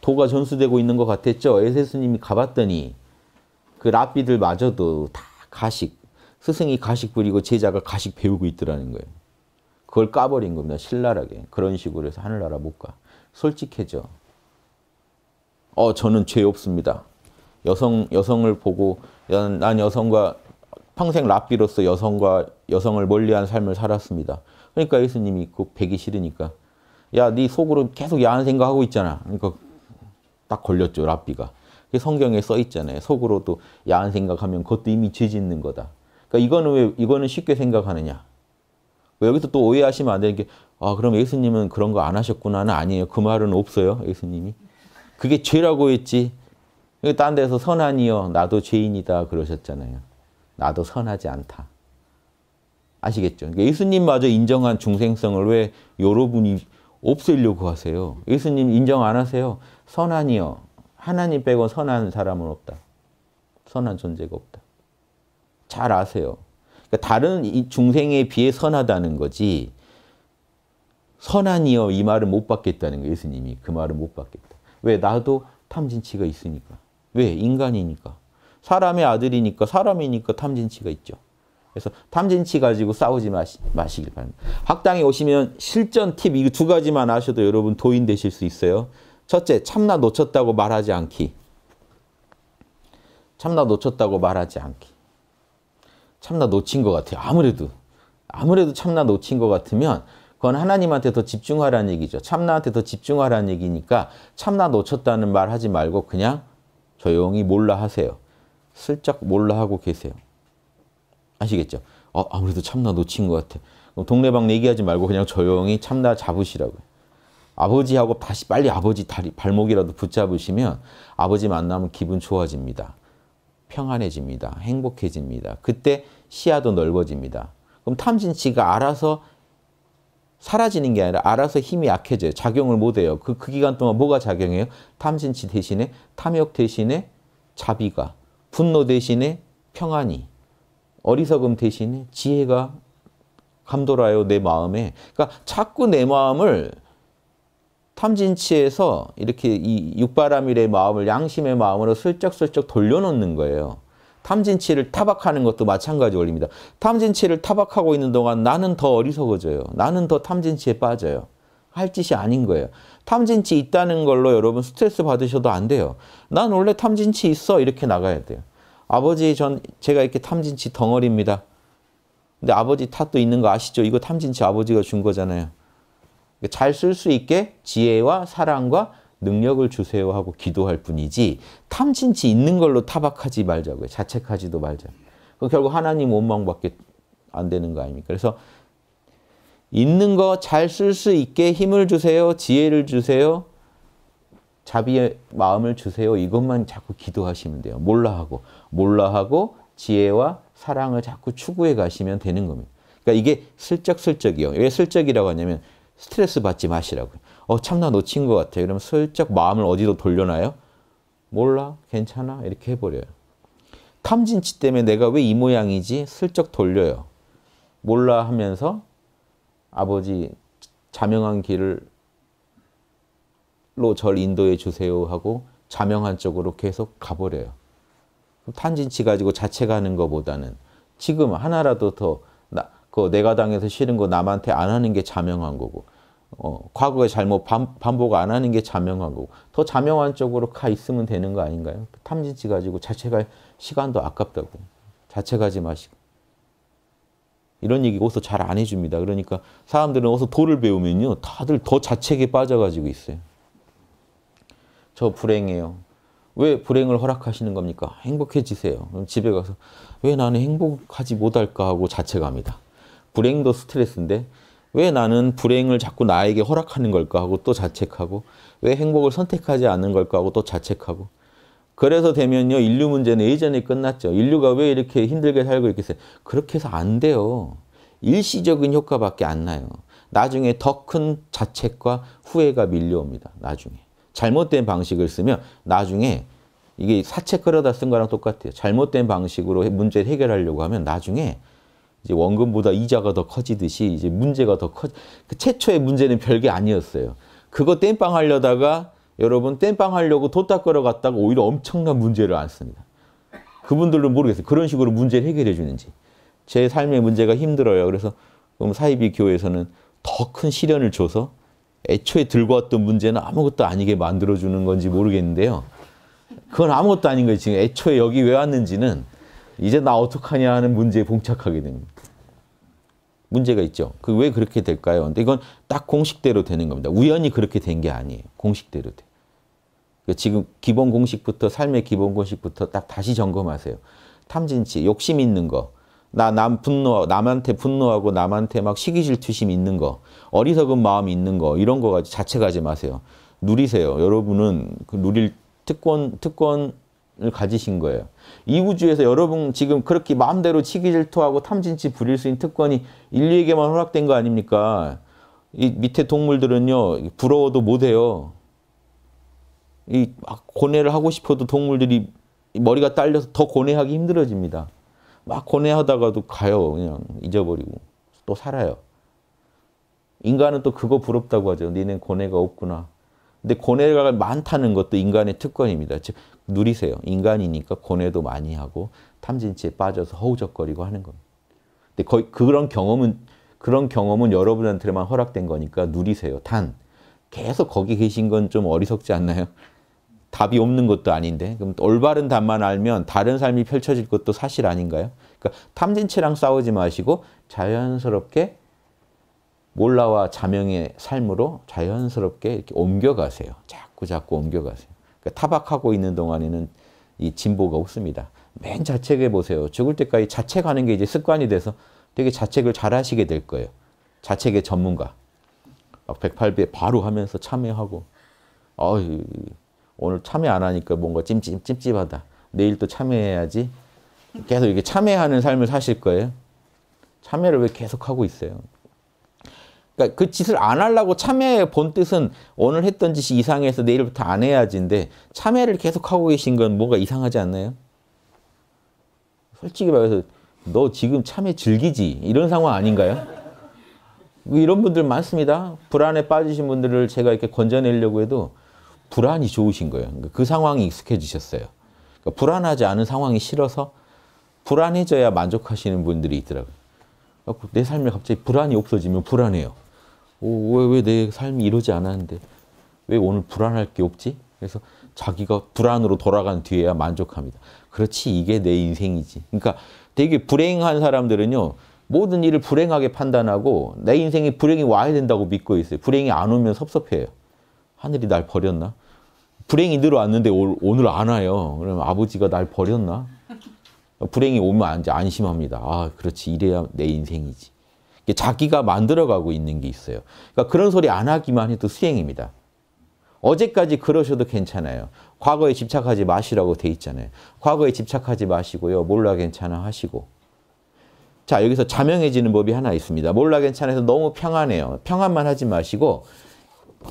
도가 전수되고 있는 것 같았죠. 예수님이 가봤더니 그 랍비들마저도 다 가식, 스승이 가식 부리고 제자가 가식 배우고 있더라는 거예요. 그걸 까버린 겁니다. 신랄하게. 그런 식으로 해서 하늘나라 못 가. 솔직해져. 어, 저는 죄 없습니다. 여성, 여성을 보고, 난 여성과, 평생 랍비로서 여성과, 여성을 멀리한 삶을 살았습니다. 그러니까 예수님이 그 배기 싫으니까, 야, 네 속으로 계속 야한 생각하고 있잖아. 그러니까 딱 걸렸죠, 랍비가. 그 성경에 써 있잖아요. 속으로도 야한 생각하면 그것도 이미 죄 짓는 거다. 그러니까 이거는 왜, 이거는 쉽게 생각하느냐. 여기서 또 오해하시면 안 되는 게 아, 그럼 예수님은 그런 거 안 하셨구나는 아니에요. 그 말은 없어요. 예수님이. 그게 죄라고 했지. 딴 데서 선한이여 나도 죄인이다 그러셨잖아요. 나도 선하지 않다. 아시겠죠? 그러니까 예수님마저 인정한 중생성을 왜 여러분이 없애려고 하세요? 예수님 인정 안 하세요? 선한이여. 하나님 빼고 선한 사람은 없다. 선한 존재가 없다. 잘 아세요. 그러니까 다른 중생에 비해 선하다는 거지. 선한이여 이 말을 못 받겠다는 거예요. 예수님이 그 말을 못 받겠다. 왜? 나도 탐진치가 있으니까. 왜? 인간이니까. 사람의 아들이니까 사람이니까 탐진치가 있죠. 그래서 탐진치 가지고 싸우지 마시, 마시길 바랍니다. 학당에 오시면 실전 팁이 두 가지만 아셔도 여러분 도인 되실 수 있어요. 첫째, 참나 놓쳤다고 말하지 않기. 참나 놓쳤다고 말하지 않기. 참나 놓친 것 같아요. 아무래도. 아무래도 참나 놓친 것 같으면 그건 하나님한테 더 집중하라는 얘기죠. 참나한테 더 집중하라는 얘기니까 참나 놓쳤다는 말 하지 말고 그냥 조용히 몰라 하세요. 슬쩍 몰라 하고 계세요. 아시겠죠? 어, 아무래도 참나 놓친 것 같아. 동네방 얘기하지 말고 그냥 조용히 참나 잡으시라고요. 아버지하고 다시 빨리 아버지 다리, 발목이라도 붙잡으시면 아버지 만나면 기분 좋아집니다. 평안해집니다. 행복해집니다. 그때 시야도 넓어집니다. 그럼 탐진치가 알아서 사라지는 게 아니라 알아서 힘이 약해져요. 작용을 못해요. 그, 그 기간 동안 뭐가 작용해요? 탐진치 대신에 탐욕 대신에 자비가, 분노 대신에 평안이, 어리석음 대신에 지혜가 감돌아요. 내 마음에. 그러니까 자꾸 내 마음을 탐진치에서 이렇게 이 육바람일의 마음을 양심의 마음으로 슬쩍슬쩍 돌려놓는 거예요. 탐진치를 타박하는 것도 마찬가지 원리입니다. 탐진치를 타박하고 있는 동안 나는 더 어리석어져요. 나는 더 탐진치에 빠져요. 할 짓이 아닌 거예요. 탐진치 있다는 걸로 여러분 스트레스 받으셔도 안 돼요. 난 원래 탐진치 있어 이렇게 나가야 돼요. 아버지 전 제가 이렇게 탐진치 덩어리입니다. 근데 아버지 탓도 있는 거 아시죠? 이거 탐진치 아버지가 준 거잖아요. 잘 쓸 수 있게 지혜와 사랑과 능력을 주세요 하고 기도할 뿐이지 탐진치 있는 걸로 타박하지 말자고요. 자책하지도 말자. 그 결국 하나님 원망밖에 안 되는 거 아닙니까? 그래서 있는 거 잘 쓸 수 있게 힘을 주세요. 지혜를 주세요. 자비의 마음을 주세요. 이것만 자꾸 기도하시면 돼요. 몰라 하고 몰라 하고 지혜와 사랑을 자꾸 추구해 가시면 되는 겁니다. 그러니까 이게 슬쩍슬쩍이요. 왜 슬쩍이라고 하냐면 스트레스 받지 마시라고요. 어, 참나 놓친 것 같아. 그러면 슬쩍 마음을 어디로 돌려놔요? 몰라, 괜찮아. 이렇게 해버려요. 탐진치 때문에 내가 왜 이 모양이지? 슬쩍 돌려요. 몰라 하면서 아버지 자명한 길로 절 인도해 주세요 하고 자명한 쪽으로 계속 가버려요. 탄진치 가지고 자책하는 것보다는 지금 하나라도 더 나, 그 내가 당해서 싫은 거 남한테 안 하는 게 자명한 거고 어, 과거의 잘못 반복 안 하는 게자명한거고더 자명한 쪽으로 가 있으면 되는 거 아닌가요? 탐진치 가지고 자체가 시간도 아깝다고 자책하지 마시고 이런 얘기 어서 잘 안 해줍니다. 그러니까 사람들은 어서 도를 배우면요 다들 더 자책에 빠져가지고 있어요. 저 불행해요. 왜 불행을 허락하시는 겁니까? 행복해지세요. 그럼 집에 가서 왜 나는 행복하지 못할까 하고 자책합니다. 불행도 스트레스인데 왜 나는 불행을 자꾸 나에게 허락하는 걸까 하고 또 자책하고 왜 행복을 선택하지 않는 걸까 하고 또 자책하고 그래서 되면요 인류 문제는 예전에 끝났죠. 인류가 왜 이렇게 힘들게 살고 있겠어요. 그렇게 해서 안 돼요. 일시적인 효과밖에 안 나요. 나중에 더 큰 자책과 후회가 밀려옵니다. 나중에. 잘못된 방식을 쓰면 나중에 이게 사책 끌어다 쓴 거랑 똑같아요. 잘못된 방식으로 문제를 해결하려고 하면 나중에 이제 원금보다 이자가 더 커지듯이 이제 문제가 더 커. 그 최초의 문제는 별게 아니었어요. 그거 땜빵 하려다가 여러분 땜빵 하려고 도닦으러 갔다가 오히려 엄청난 문제를 안습니다. 그분들은 모르겠어요. 그런 식으로 문제를 해결해 주는지. 제 삶의 문제가 힘들어요. 그래서 그럼 사이비 교회에서는 더 큰 시련을 줘서 애초에 들고 왔던 문제는 아무것도 아니게 만들어주는 건지 모르겠는데요. 그건 아무것도 아닌 거예요. 지금 애초에 여기 왜 왔는지는 이제 나 어떡하냐 하는 문제에 봉착하게 됩니다. 문제가 있죠. 그 왜 그렇게 될까요? 근데 이건 딱 공식대로 되는 겁니다. 우연히 그렇게 된 게 아니에요. 공식대로 돼. 그러니까 지금 기본 공식부터 삶의 기본 공식부터 딱 다시 점검하세요. 탐진치, 욕심 있는 거. 나 남 분노, 남한테 분노하고 남한테 막 시기 질투심 있는 거. 어리석은 마음 있는 거. 이런 거 가지고 자책하지 마세요. 누리세요. 여러분은 그 누릴 특권 특권 가지신 거예요. 이 우주에서 여러분 지금 그렇게 마음대로 치기 질투하고 탐진치 부릴 수 있는 특권이 인류에게만 허락된 거 아닙니까? 이 밑에 동물들은요, 부러워도 못해요. 이막 고뇌를 하고 싶어도 동물들이 머리가 딸려서 더 고뇌하기 힘들어집니다. 막 고뇌하다가도 가요. 그냥 잊어버리고. 또 살아요. 인간은 또 그거 부럽다고 하죠. 니는 고뇌가 없구나. 근데 고뇌가 많다는 것도 인간의 특권입니다. 즉 누리세요. 인간이니까 고뇌도 많이 하고 탐진치에 빠져서 허우적거리고 하는 겁니다. 근데 거의 그런 경험은 그런 경험은 여러분한테만 허락된 거니까 누리세요. 단 계속 거기 계신 건 좀 어리석지 않나요? 답이 없는 것도 아닌데 그럼 올바른 답만 알면 다른 삶이 펼쳐질 것도 사실 아닌가요? 그러니까 탐진치랑 싸우지 마시고 자연스럽게 몰라와 자명의 삶으로 자연스럽게 이렇게 옮겨가세요. 자꾸 자꾸 옮겨가세요. 그러니까 타박하고 있는 동안에는 이 진보가 없습니다. 맨 자책해 보세요. 죽을 때까지 자책하는 게 이제 습관이 돼서 되게 자책을 잘 하시게 될 거예요. 자책의 전문가. 108배 바로 하면서 참여하고 어이 오늘 참여 안 하니까 뭔가 찜찜 찜찜하다. 내일 또 참여해야지. 계속 이렇게 참여하는 삶을 사실 거예요. 참여를 왜 계속 하고 있어요? 그러니까 그 짓을 안 하려고 참여의본 뜻은 오늘 했던 짓이 이상해서 내일부터 안 해야지인데 참여를 계속하고 계신 건 뭔가 이상하지 않나요? 솔직히 말해서 너 지금 참여 즐기지 이런 상황 아닌가요? 뭐 이런 분들 많습니다. 불안에 빠지신 분들을 제가 이렇게 건져내려고 해도 불안이 좋으신 거예요. 그러니까 그 상황이 익숙해지셨어요. 그러니까 불안하지 않은 상황이 싫어서 불안해져야 만족하시는 분들이 있더라고요. 어, 내 삶에 갑자기 불안이 없어지면 불안해요. 왜내 삶이 이러지 않았는데 왜 오늘 불안할 게 없지? 그래서 자기가 불안으로 돌아간 뒤에야 만족합니다. 그렇지 이게 내 인생이지. 그러니까 되게 불행한 사람들은요. 모든 일을 불행하게 판단하고 내 인생에 불행이 와야 된다고 믿고 있어요. 불행이 안 오면 섭섭해요. 하늘이 날 버렸나? 불행이 늘 왔는데 오늘 안 와요. 그러면 아버지가 날 버렸나? 불행이 오면 안심합니다. 아, 그렇지. 이래야 내 인생이지. 자기가 만들어가고 있는 게 있어요. 그러니까 그런 소리 안 하기만 해도 수행입니다. 어제까지 그러셔도 괜찮아요. 과거에 집착하지 마시라고 돼 있잖아요. 과거에 집착하지 마시고요. 몰라 괜찮아 하시고. 자 여기서 자명해지는 법이 하나 있습니다. 몰라 괜찮아서 너무 평안해요. 평안만 하지 마시고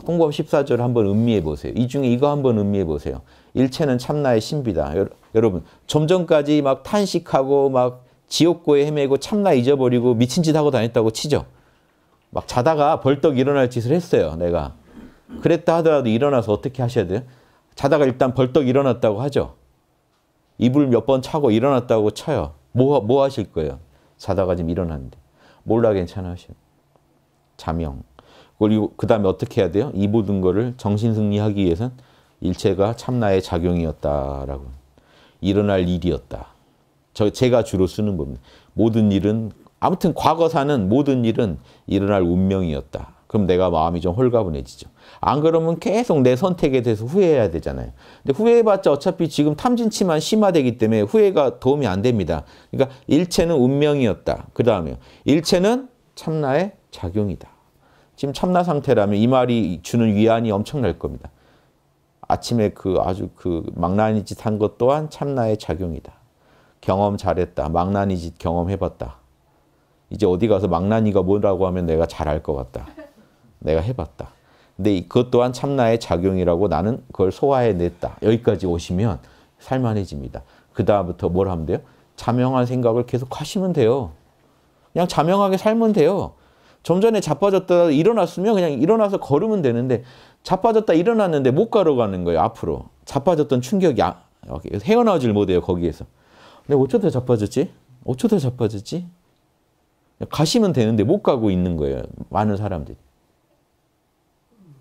홍범 14절 한번 음미해 보세요. 이 중에 이거 한번 음미해 보세요. 일체는 참나의 신비다. 여러분, 점점까지 막 탄식하고 막 지옥고에 헤매고 참나 잊어버리고 미친 짓 하고 다녔다고 치죠. 막 자다가 벌떡 일어날 짓을 했어요, 내가. 그랬다 하더라도 일어나서 어떻게 하셔야 돼요? 자다가 일단 벌떡 일어났다고 하죠. 이불 몇 번 차고 일어났다고 쳐요. 뭐, 뭐 하실 거예요? 자다가 지금 일어났는데. 몰라 괜찮아 하시 자명. 그리고 그 다음에 어떻게 해야 돼요? 이 모든 거를 정신승리하기 위해선 일체가 참나의 작용이었다라고. 일어날 일이었다. 저 제가 주로 쓰는 겁니다. 모든 일은 아무튼 과거사는 모든 일은 일어날 운명이었다. 그럼 내가 마음이 좀 홀가분해지죠. 안 그러면 계속 내 선택에 대해서 후회해야 되잖아요. 근데 후회해봤자 어차피 지금 탐진치만 심화되기 때문에 후회가 도움이 안 됩니다. 그러니까 일체는 운명이었다. 그 다음에 일체는 참나의 작용이다. 지금 참나 상태라면 이 말이 주는 위안이 엄청날 겁니다. 아침에 그 아주 그 망나니 짓한 것 또한 참나의 작용이다. 경험 잘했다. 망나니 짓 경험해봤다. 이제 어디 가서 망나니가 뭐라고 하면 내가 잘할것 같다. 내가 해봤다. 근데 그것 또한 참나의 작용이라고 나는 그걸 소화해냈다. 여기까지 오시면 살만해집니다. 그 다음부터 뭘 하면 돼요? 자명한 생각을 계속 하시면 돼요. 그냥 자명하게 살면 돼요. 좀 전에 자빠졌다 일어났으면 그냥 일어나서 걸으면 되는데 자빠졌다 일어났는데 못 가러 가는 거예요. 앞으로. 자빠졌던 충격이 아, 어, 헤어나오질 못해요. 거기에서. 내가 5초 더 자빠졌지? 5초 더 자빠졌지? 가시면 되는데 못 가고 있는 거예요. 많은 사람들이.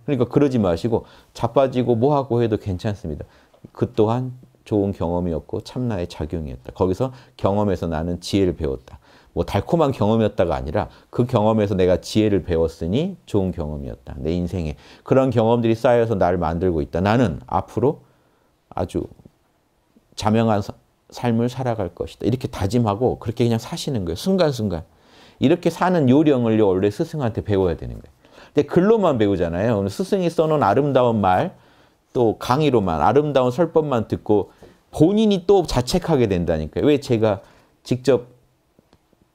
그러니까 그러지 마시고 자빠지고 뭐하고 해도 괜찮습니다. 그 또한 좋은 경험이었고 참나의 작용이었다. 거기서 경험에서 나는 지혜를 배웠다. 뭐 달콤한 경험이었다가 아니라 그 경험에서 내가 지혜를 배웠으니 좋은 경험이었다. 내 인생에. 그런 경험들이 쌓여서 나를 만들고 있다. 나는 앞으로 아주 자명한 삶을 살아갈 것이다. 이렇게 다짐하고 그렇게 그냥 사시는 거예요. 순간순간. 이렇게 사는 요령을요, 원래 스승한테 배워야 되는 거예요. 근데 글로만 배우잖아요. 오늘 스승이 써놓은 아름다운 말, 또 강의로만, 아름다운 설법만 듣고 본인이 또 자책하게 된다니까요. 왜 제가 직접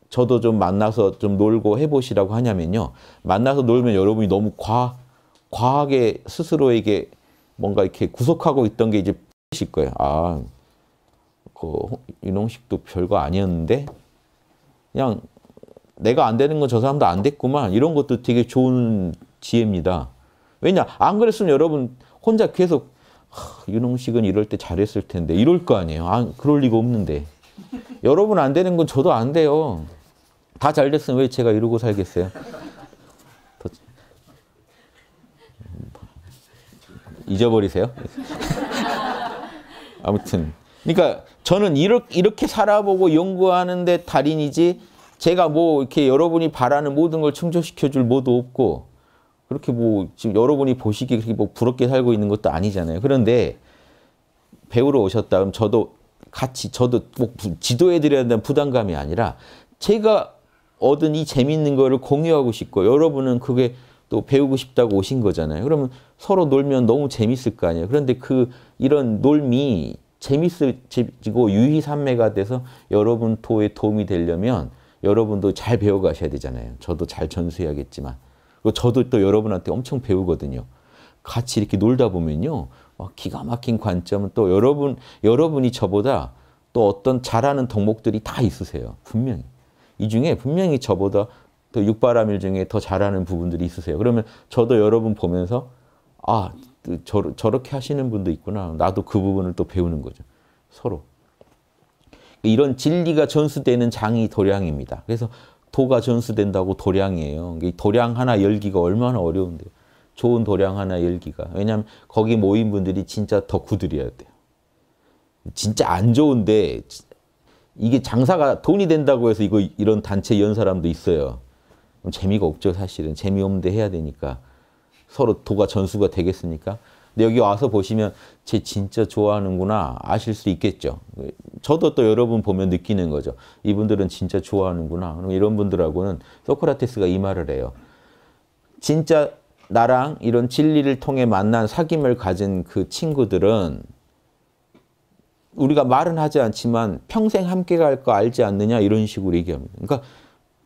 저도 좀 만나서 좀 놀고 해보시라고 하냐면요. 만나서 놀면 여러분이 너무 과, 과하게 스스로에게 뭔가 이렇게 구속하고 있던 게 이제 실 거예요. 아, 어, 그 윤홍식도 별거 아니었는데 그냥 내가 안 되는 건 저 사람도 안 됐구만 이런 것도 되게 좋은 지혜입니다. 왜냐 안 그랬으면 여러분 혼자 계속 윤홍식은 이럴 때 잘했을 텐데 이럴 거 아니에요. 아, 그럴 리가 없는데 여러분 안 되는 건 저도 안 돼요. 다 잘 됐으면 왜 제가 이러고 살겠어요? 잊어버리세요? [laughs] 아무튼 그러니까 저는 이렇게, 이렇게 살아보고 연구하는데 달인이지 제가 뭐 이렇게 여러분이 바라는 모든 걸 충족시켜 줄뭐도 없고 그렇게 뭐 지금 여러분이 보시기 에 그렇게 뭐 부럽게 살고 있는 것도 아니잖아요. 그런데 배우러 오셨다 그럼 저도 같이 저도 뭐 지도해 드려야 한다는 부담감이 아니라 제가 얻은 이 재밌는 거를 공유하고 싶고 여러분은 그게 또 배우고 싶다고 오신 거잖아요. 그러면 서로 놀면 너무 재밌을 거 아니에요. 그런데 그 이런 놀미 재밌어지고 유희산매가 돼서 여러분 토에 도움이 되려면 여러분도 잘 배워가셔야 되잖아요. 저도 잘 전수해야겠지만. 그리고 저도 또 여러분한테 엄청 배우거든요. 같이 이렇게 놀다 보면요. 기가 막힌 관점은 또 여러분, 여러분이 저보다 또 어떤 잘하는 덕목들이 다 있으세요. 분명히. 이 중에 분명히 저보다 더 육바라밀 중에 더 잘하는 부분들이 있으세요. 그러면 저도 여러분 보면서 아, 저, 저렇게 하시는 분도 있구나. 나도 그 부분을 또 배우는 거죠. 서로. 이런 진리가 전수되는 장이 도량입니다. 그래서 도가 전수된다고 도량이에요. 도량 하나 열기가 얼마나 어려운데요. 좋은 도량 하나 열기가. 왜냐하면 거기 모인 분들이 진짜 덕후들이어야 돼요. 진짜 안 좋은데 이게 장사가 돈이 된다고 해서 이거 이런 단체 연 사람도 있어요. 재미가 없죠 사실은. 재미없는데 해야 되니까. 서로 도가 전수가 되겠습니까? 근데 여기 와서 보시면 쟤 진짜 좋아하는구나 아실 수 있겠죠. 저도 또 여러분 보면 느끼는 거죠. 이분들은 진짜 좋아하는구나. 그럼 이런 분들하고는 소크라테스가 이 말을 해요. 진짜 나랑 이런 진리를 통해 만난 사귐을 가진 그 친구들은 우리가 말은 하지 않지만 평생 함께 갈 거 알지 않느냐 이런 식으로 얘기합니다. 그러니까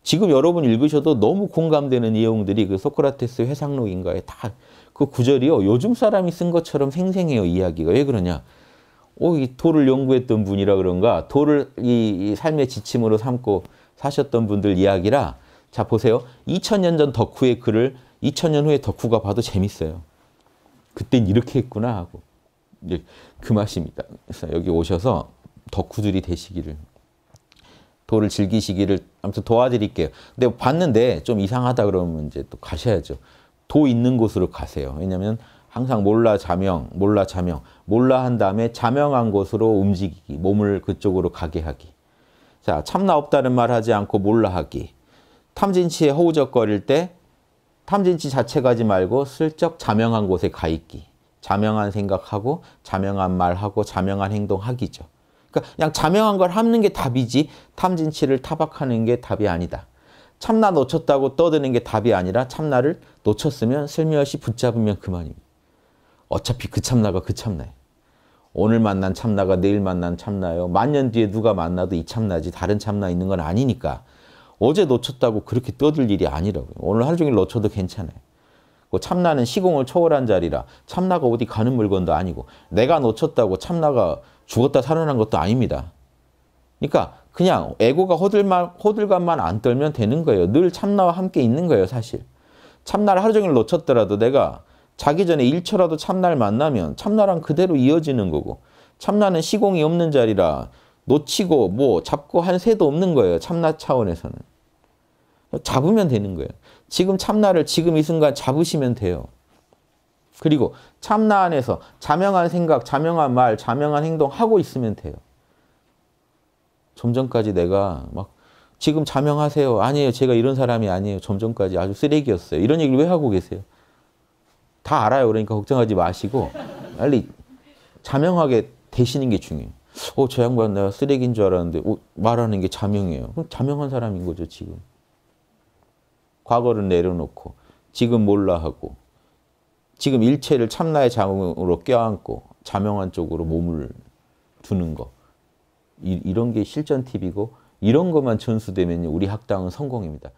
지금 여러분 읽으셔도 너무 공감되는 내용들이 그 소크라테스 회상록인가에 다 그 구절이요. 요즘 사람이 쓴 것처럼 생생해요, 이야기가. 왜 그러냐? 어, 이 도를 연구했던 분이라 그런가? 도를 이, 이 삶의 지침으로 삼고 사셨던 분들 이야기라 자, 보세요. 2000년 전 덕후의 글을 2000년 후에 덕후가 봐도 재밌어요. 그땐 이렇게 했구나 하고. 이제 예, 그 맛입니다. 그래서 여기 오셔서 덕후들이 되시기를. 도를 즐기시기를 아무튼 도와드릴게요. 근데 봤는데 좀 이상하다 그러면 이제 또 가셔야죠. 도 있는 곳으로 가세요. 왜냐면 항상 몰라 자명, 몰라 자명, 몰라 한 다음에 자명한 곳으로 움직이기, 몸을 그쪽으로 가게 하기. 자, 참나 없다는 말 하지 않고 몰라 하기. 탐진치에 허우적거릴 때 탐진치 자체 가지 말고 슬쩍 자명한 곳에 가 있기. 자명한 생각하고 자명한 말하고 자명한 행동하기죠. 그러니까 그냥 자명한 걸 함는 게 답이지 탐진치를 타박하는 게 답이 아니다. 참나 놓쳤다고 떠드는 게 답이 아니라 참나를 놓쳤으면 슬며시 붙잡으면 그만입니다. 어차피 그 참나가 그 참나예요. 오늘 만난 참나가 내일 만난 참나요. 만 년 뒤에 누가 만나도 이 참나지 다른 참나 있는 건 아니니까 어제 놓쳤다고 그렇게 떠들 일이 아니라고요. 오늘 하루 종일 놓쳐도 괜찮아요. 그 참나는 시공을 초월한 자리라 참나가 어디 가는 물건도 아니고 내가 놓쳤다고 참나가 죽었다 살아난 것도 아닙니다. 그러니까 그냥 에고가 호들만, 호들갑만 안 떨면 되는 거예요. 늘 참나와 함께 있는 거예요, 사실. 참나를 하루 종일 놓쳤더라도 내가 자기 전에 1초라도 참나를 만나면 참나랑 그대로 이어지는 거고 참나는 시공이 없는 자리라 놓치고 뭐 잡고 한 새도 없는 거예요. 참나 차원에서는. 잡으면 되는 거예요. 지금 참나를 지금 이 순간 잡으시면 돼요. 그리고 참나 안에서 자명한 생각, 자명한 말, 자명한 행동 하고 있으면 돼요. 좀 전까지 내가 막 지금 자명하세요. 아니에요. 제가 이런 사람이 아니에요. 좀 전까지 아주 쓰레기였어요. 이런 얘기를 왜 하고 계세요? 다 알아요. 그러니까 걱정하지 마시고 빨리 자명하게 되시는 게 중요해요. 어, 저 양반 내가 쓰레기인 줄 알았는데 어, 말하는 게 자명해요. 그럼 자명한 사람인 거죠, 지금. 과거를 내려놓고 지금 몰라 하고 지금 일체를 참나의 자몽으로 껴안고 자명한 쪽으로 몸을 두는 거 이, 런게 실전 팁이고 이런 것만 전수되면 우리 학당은 성공입니다.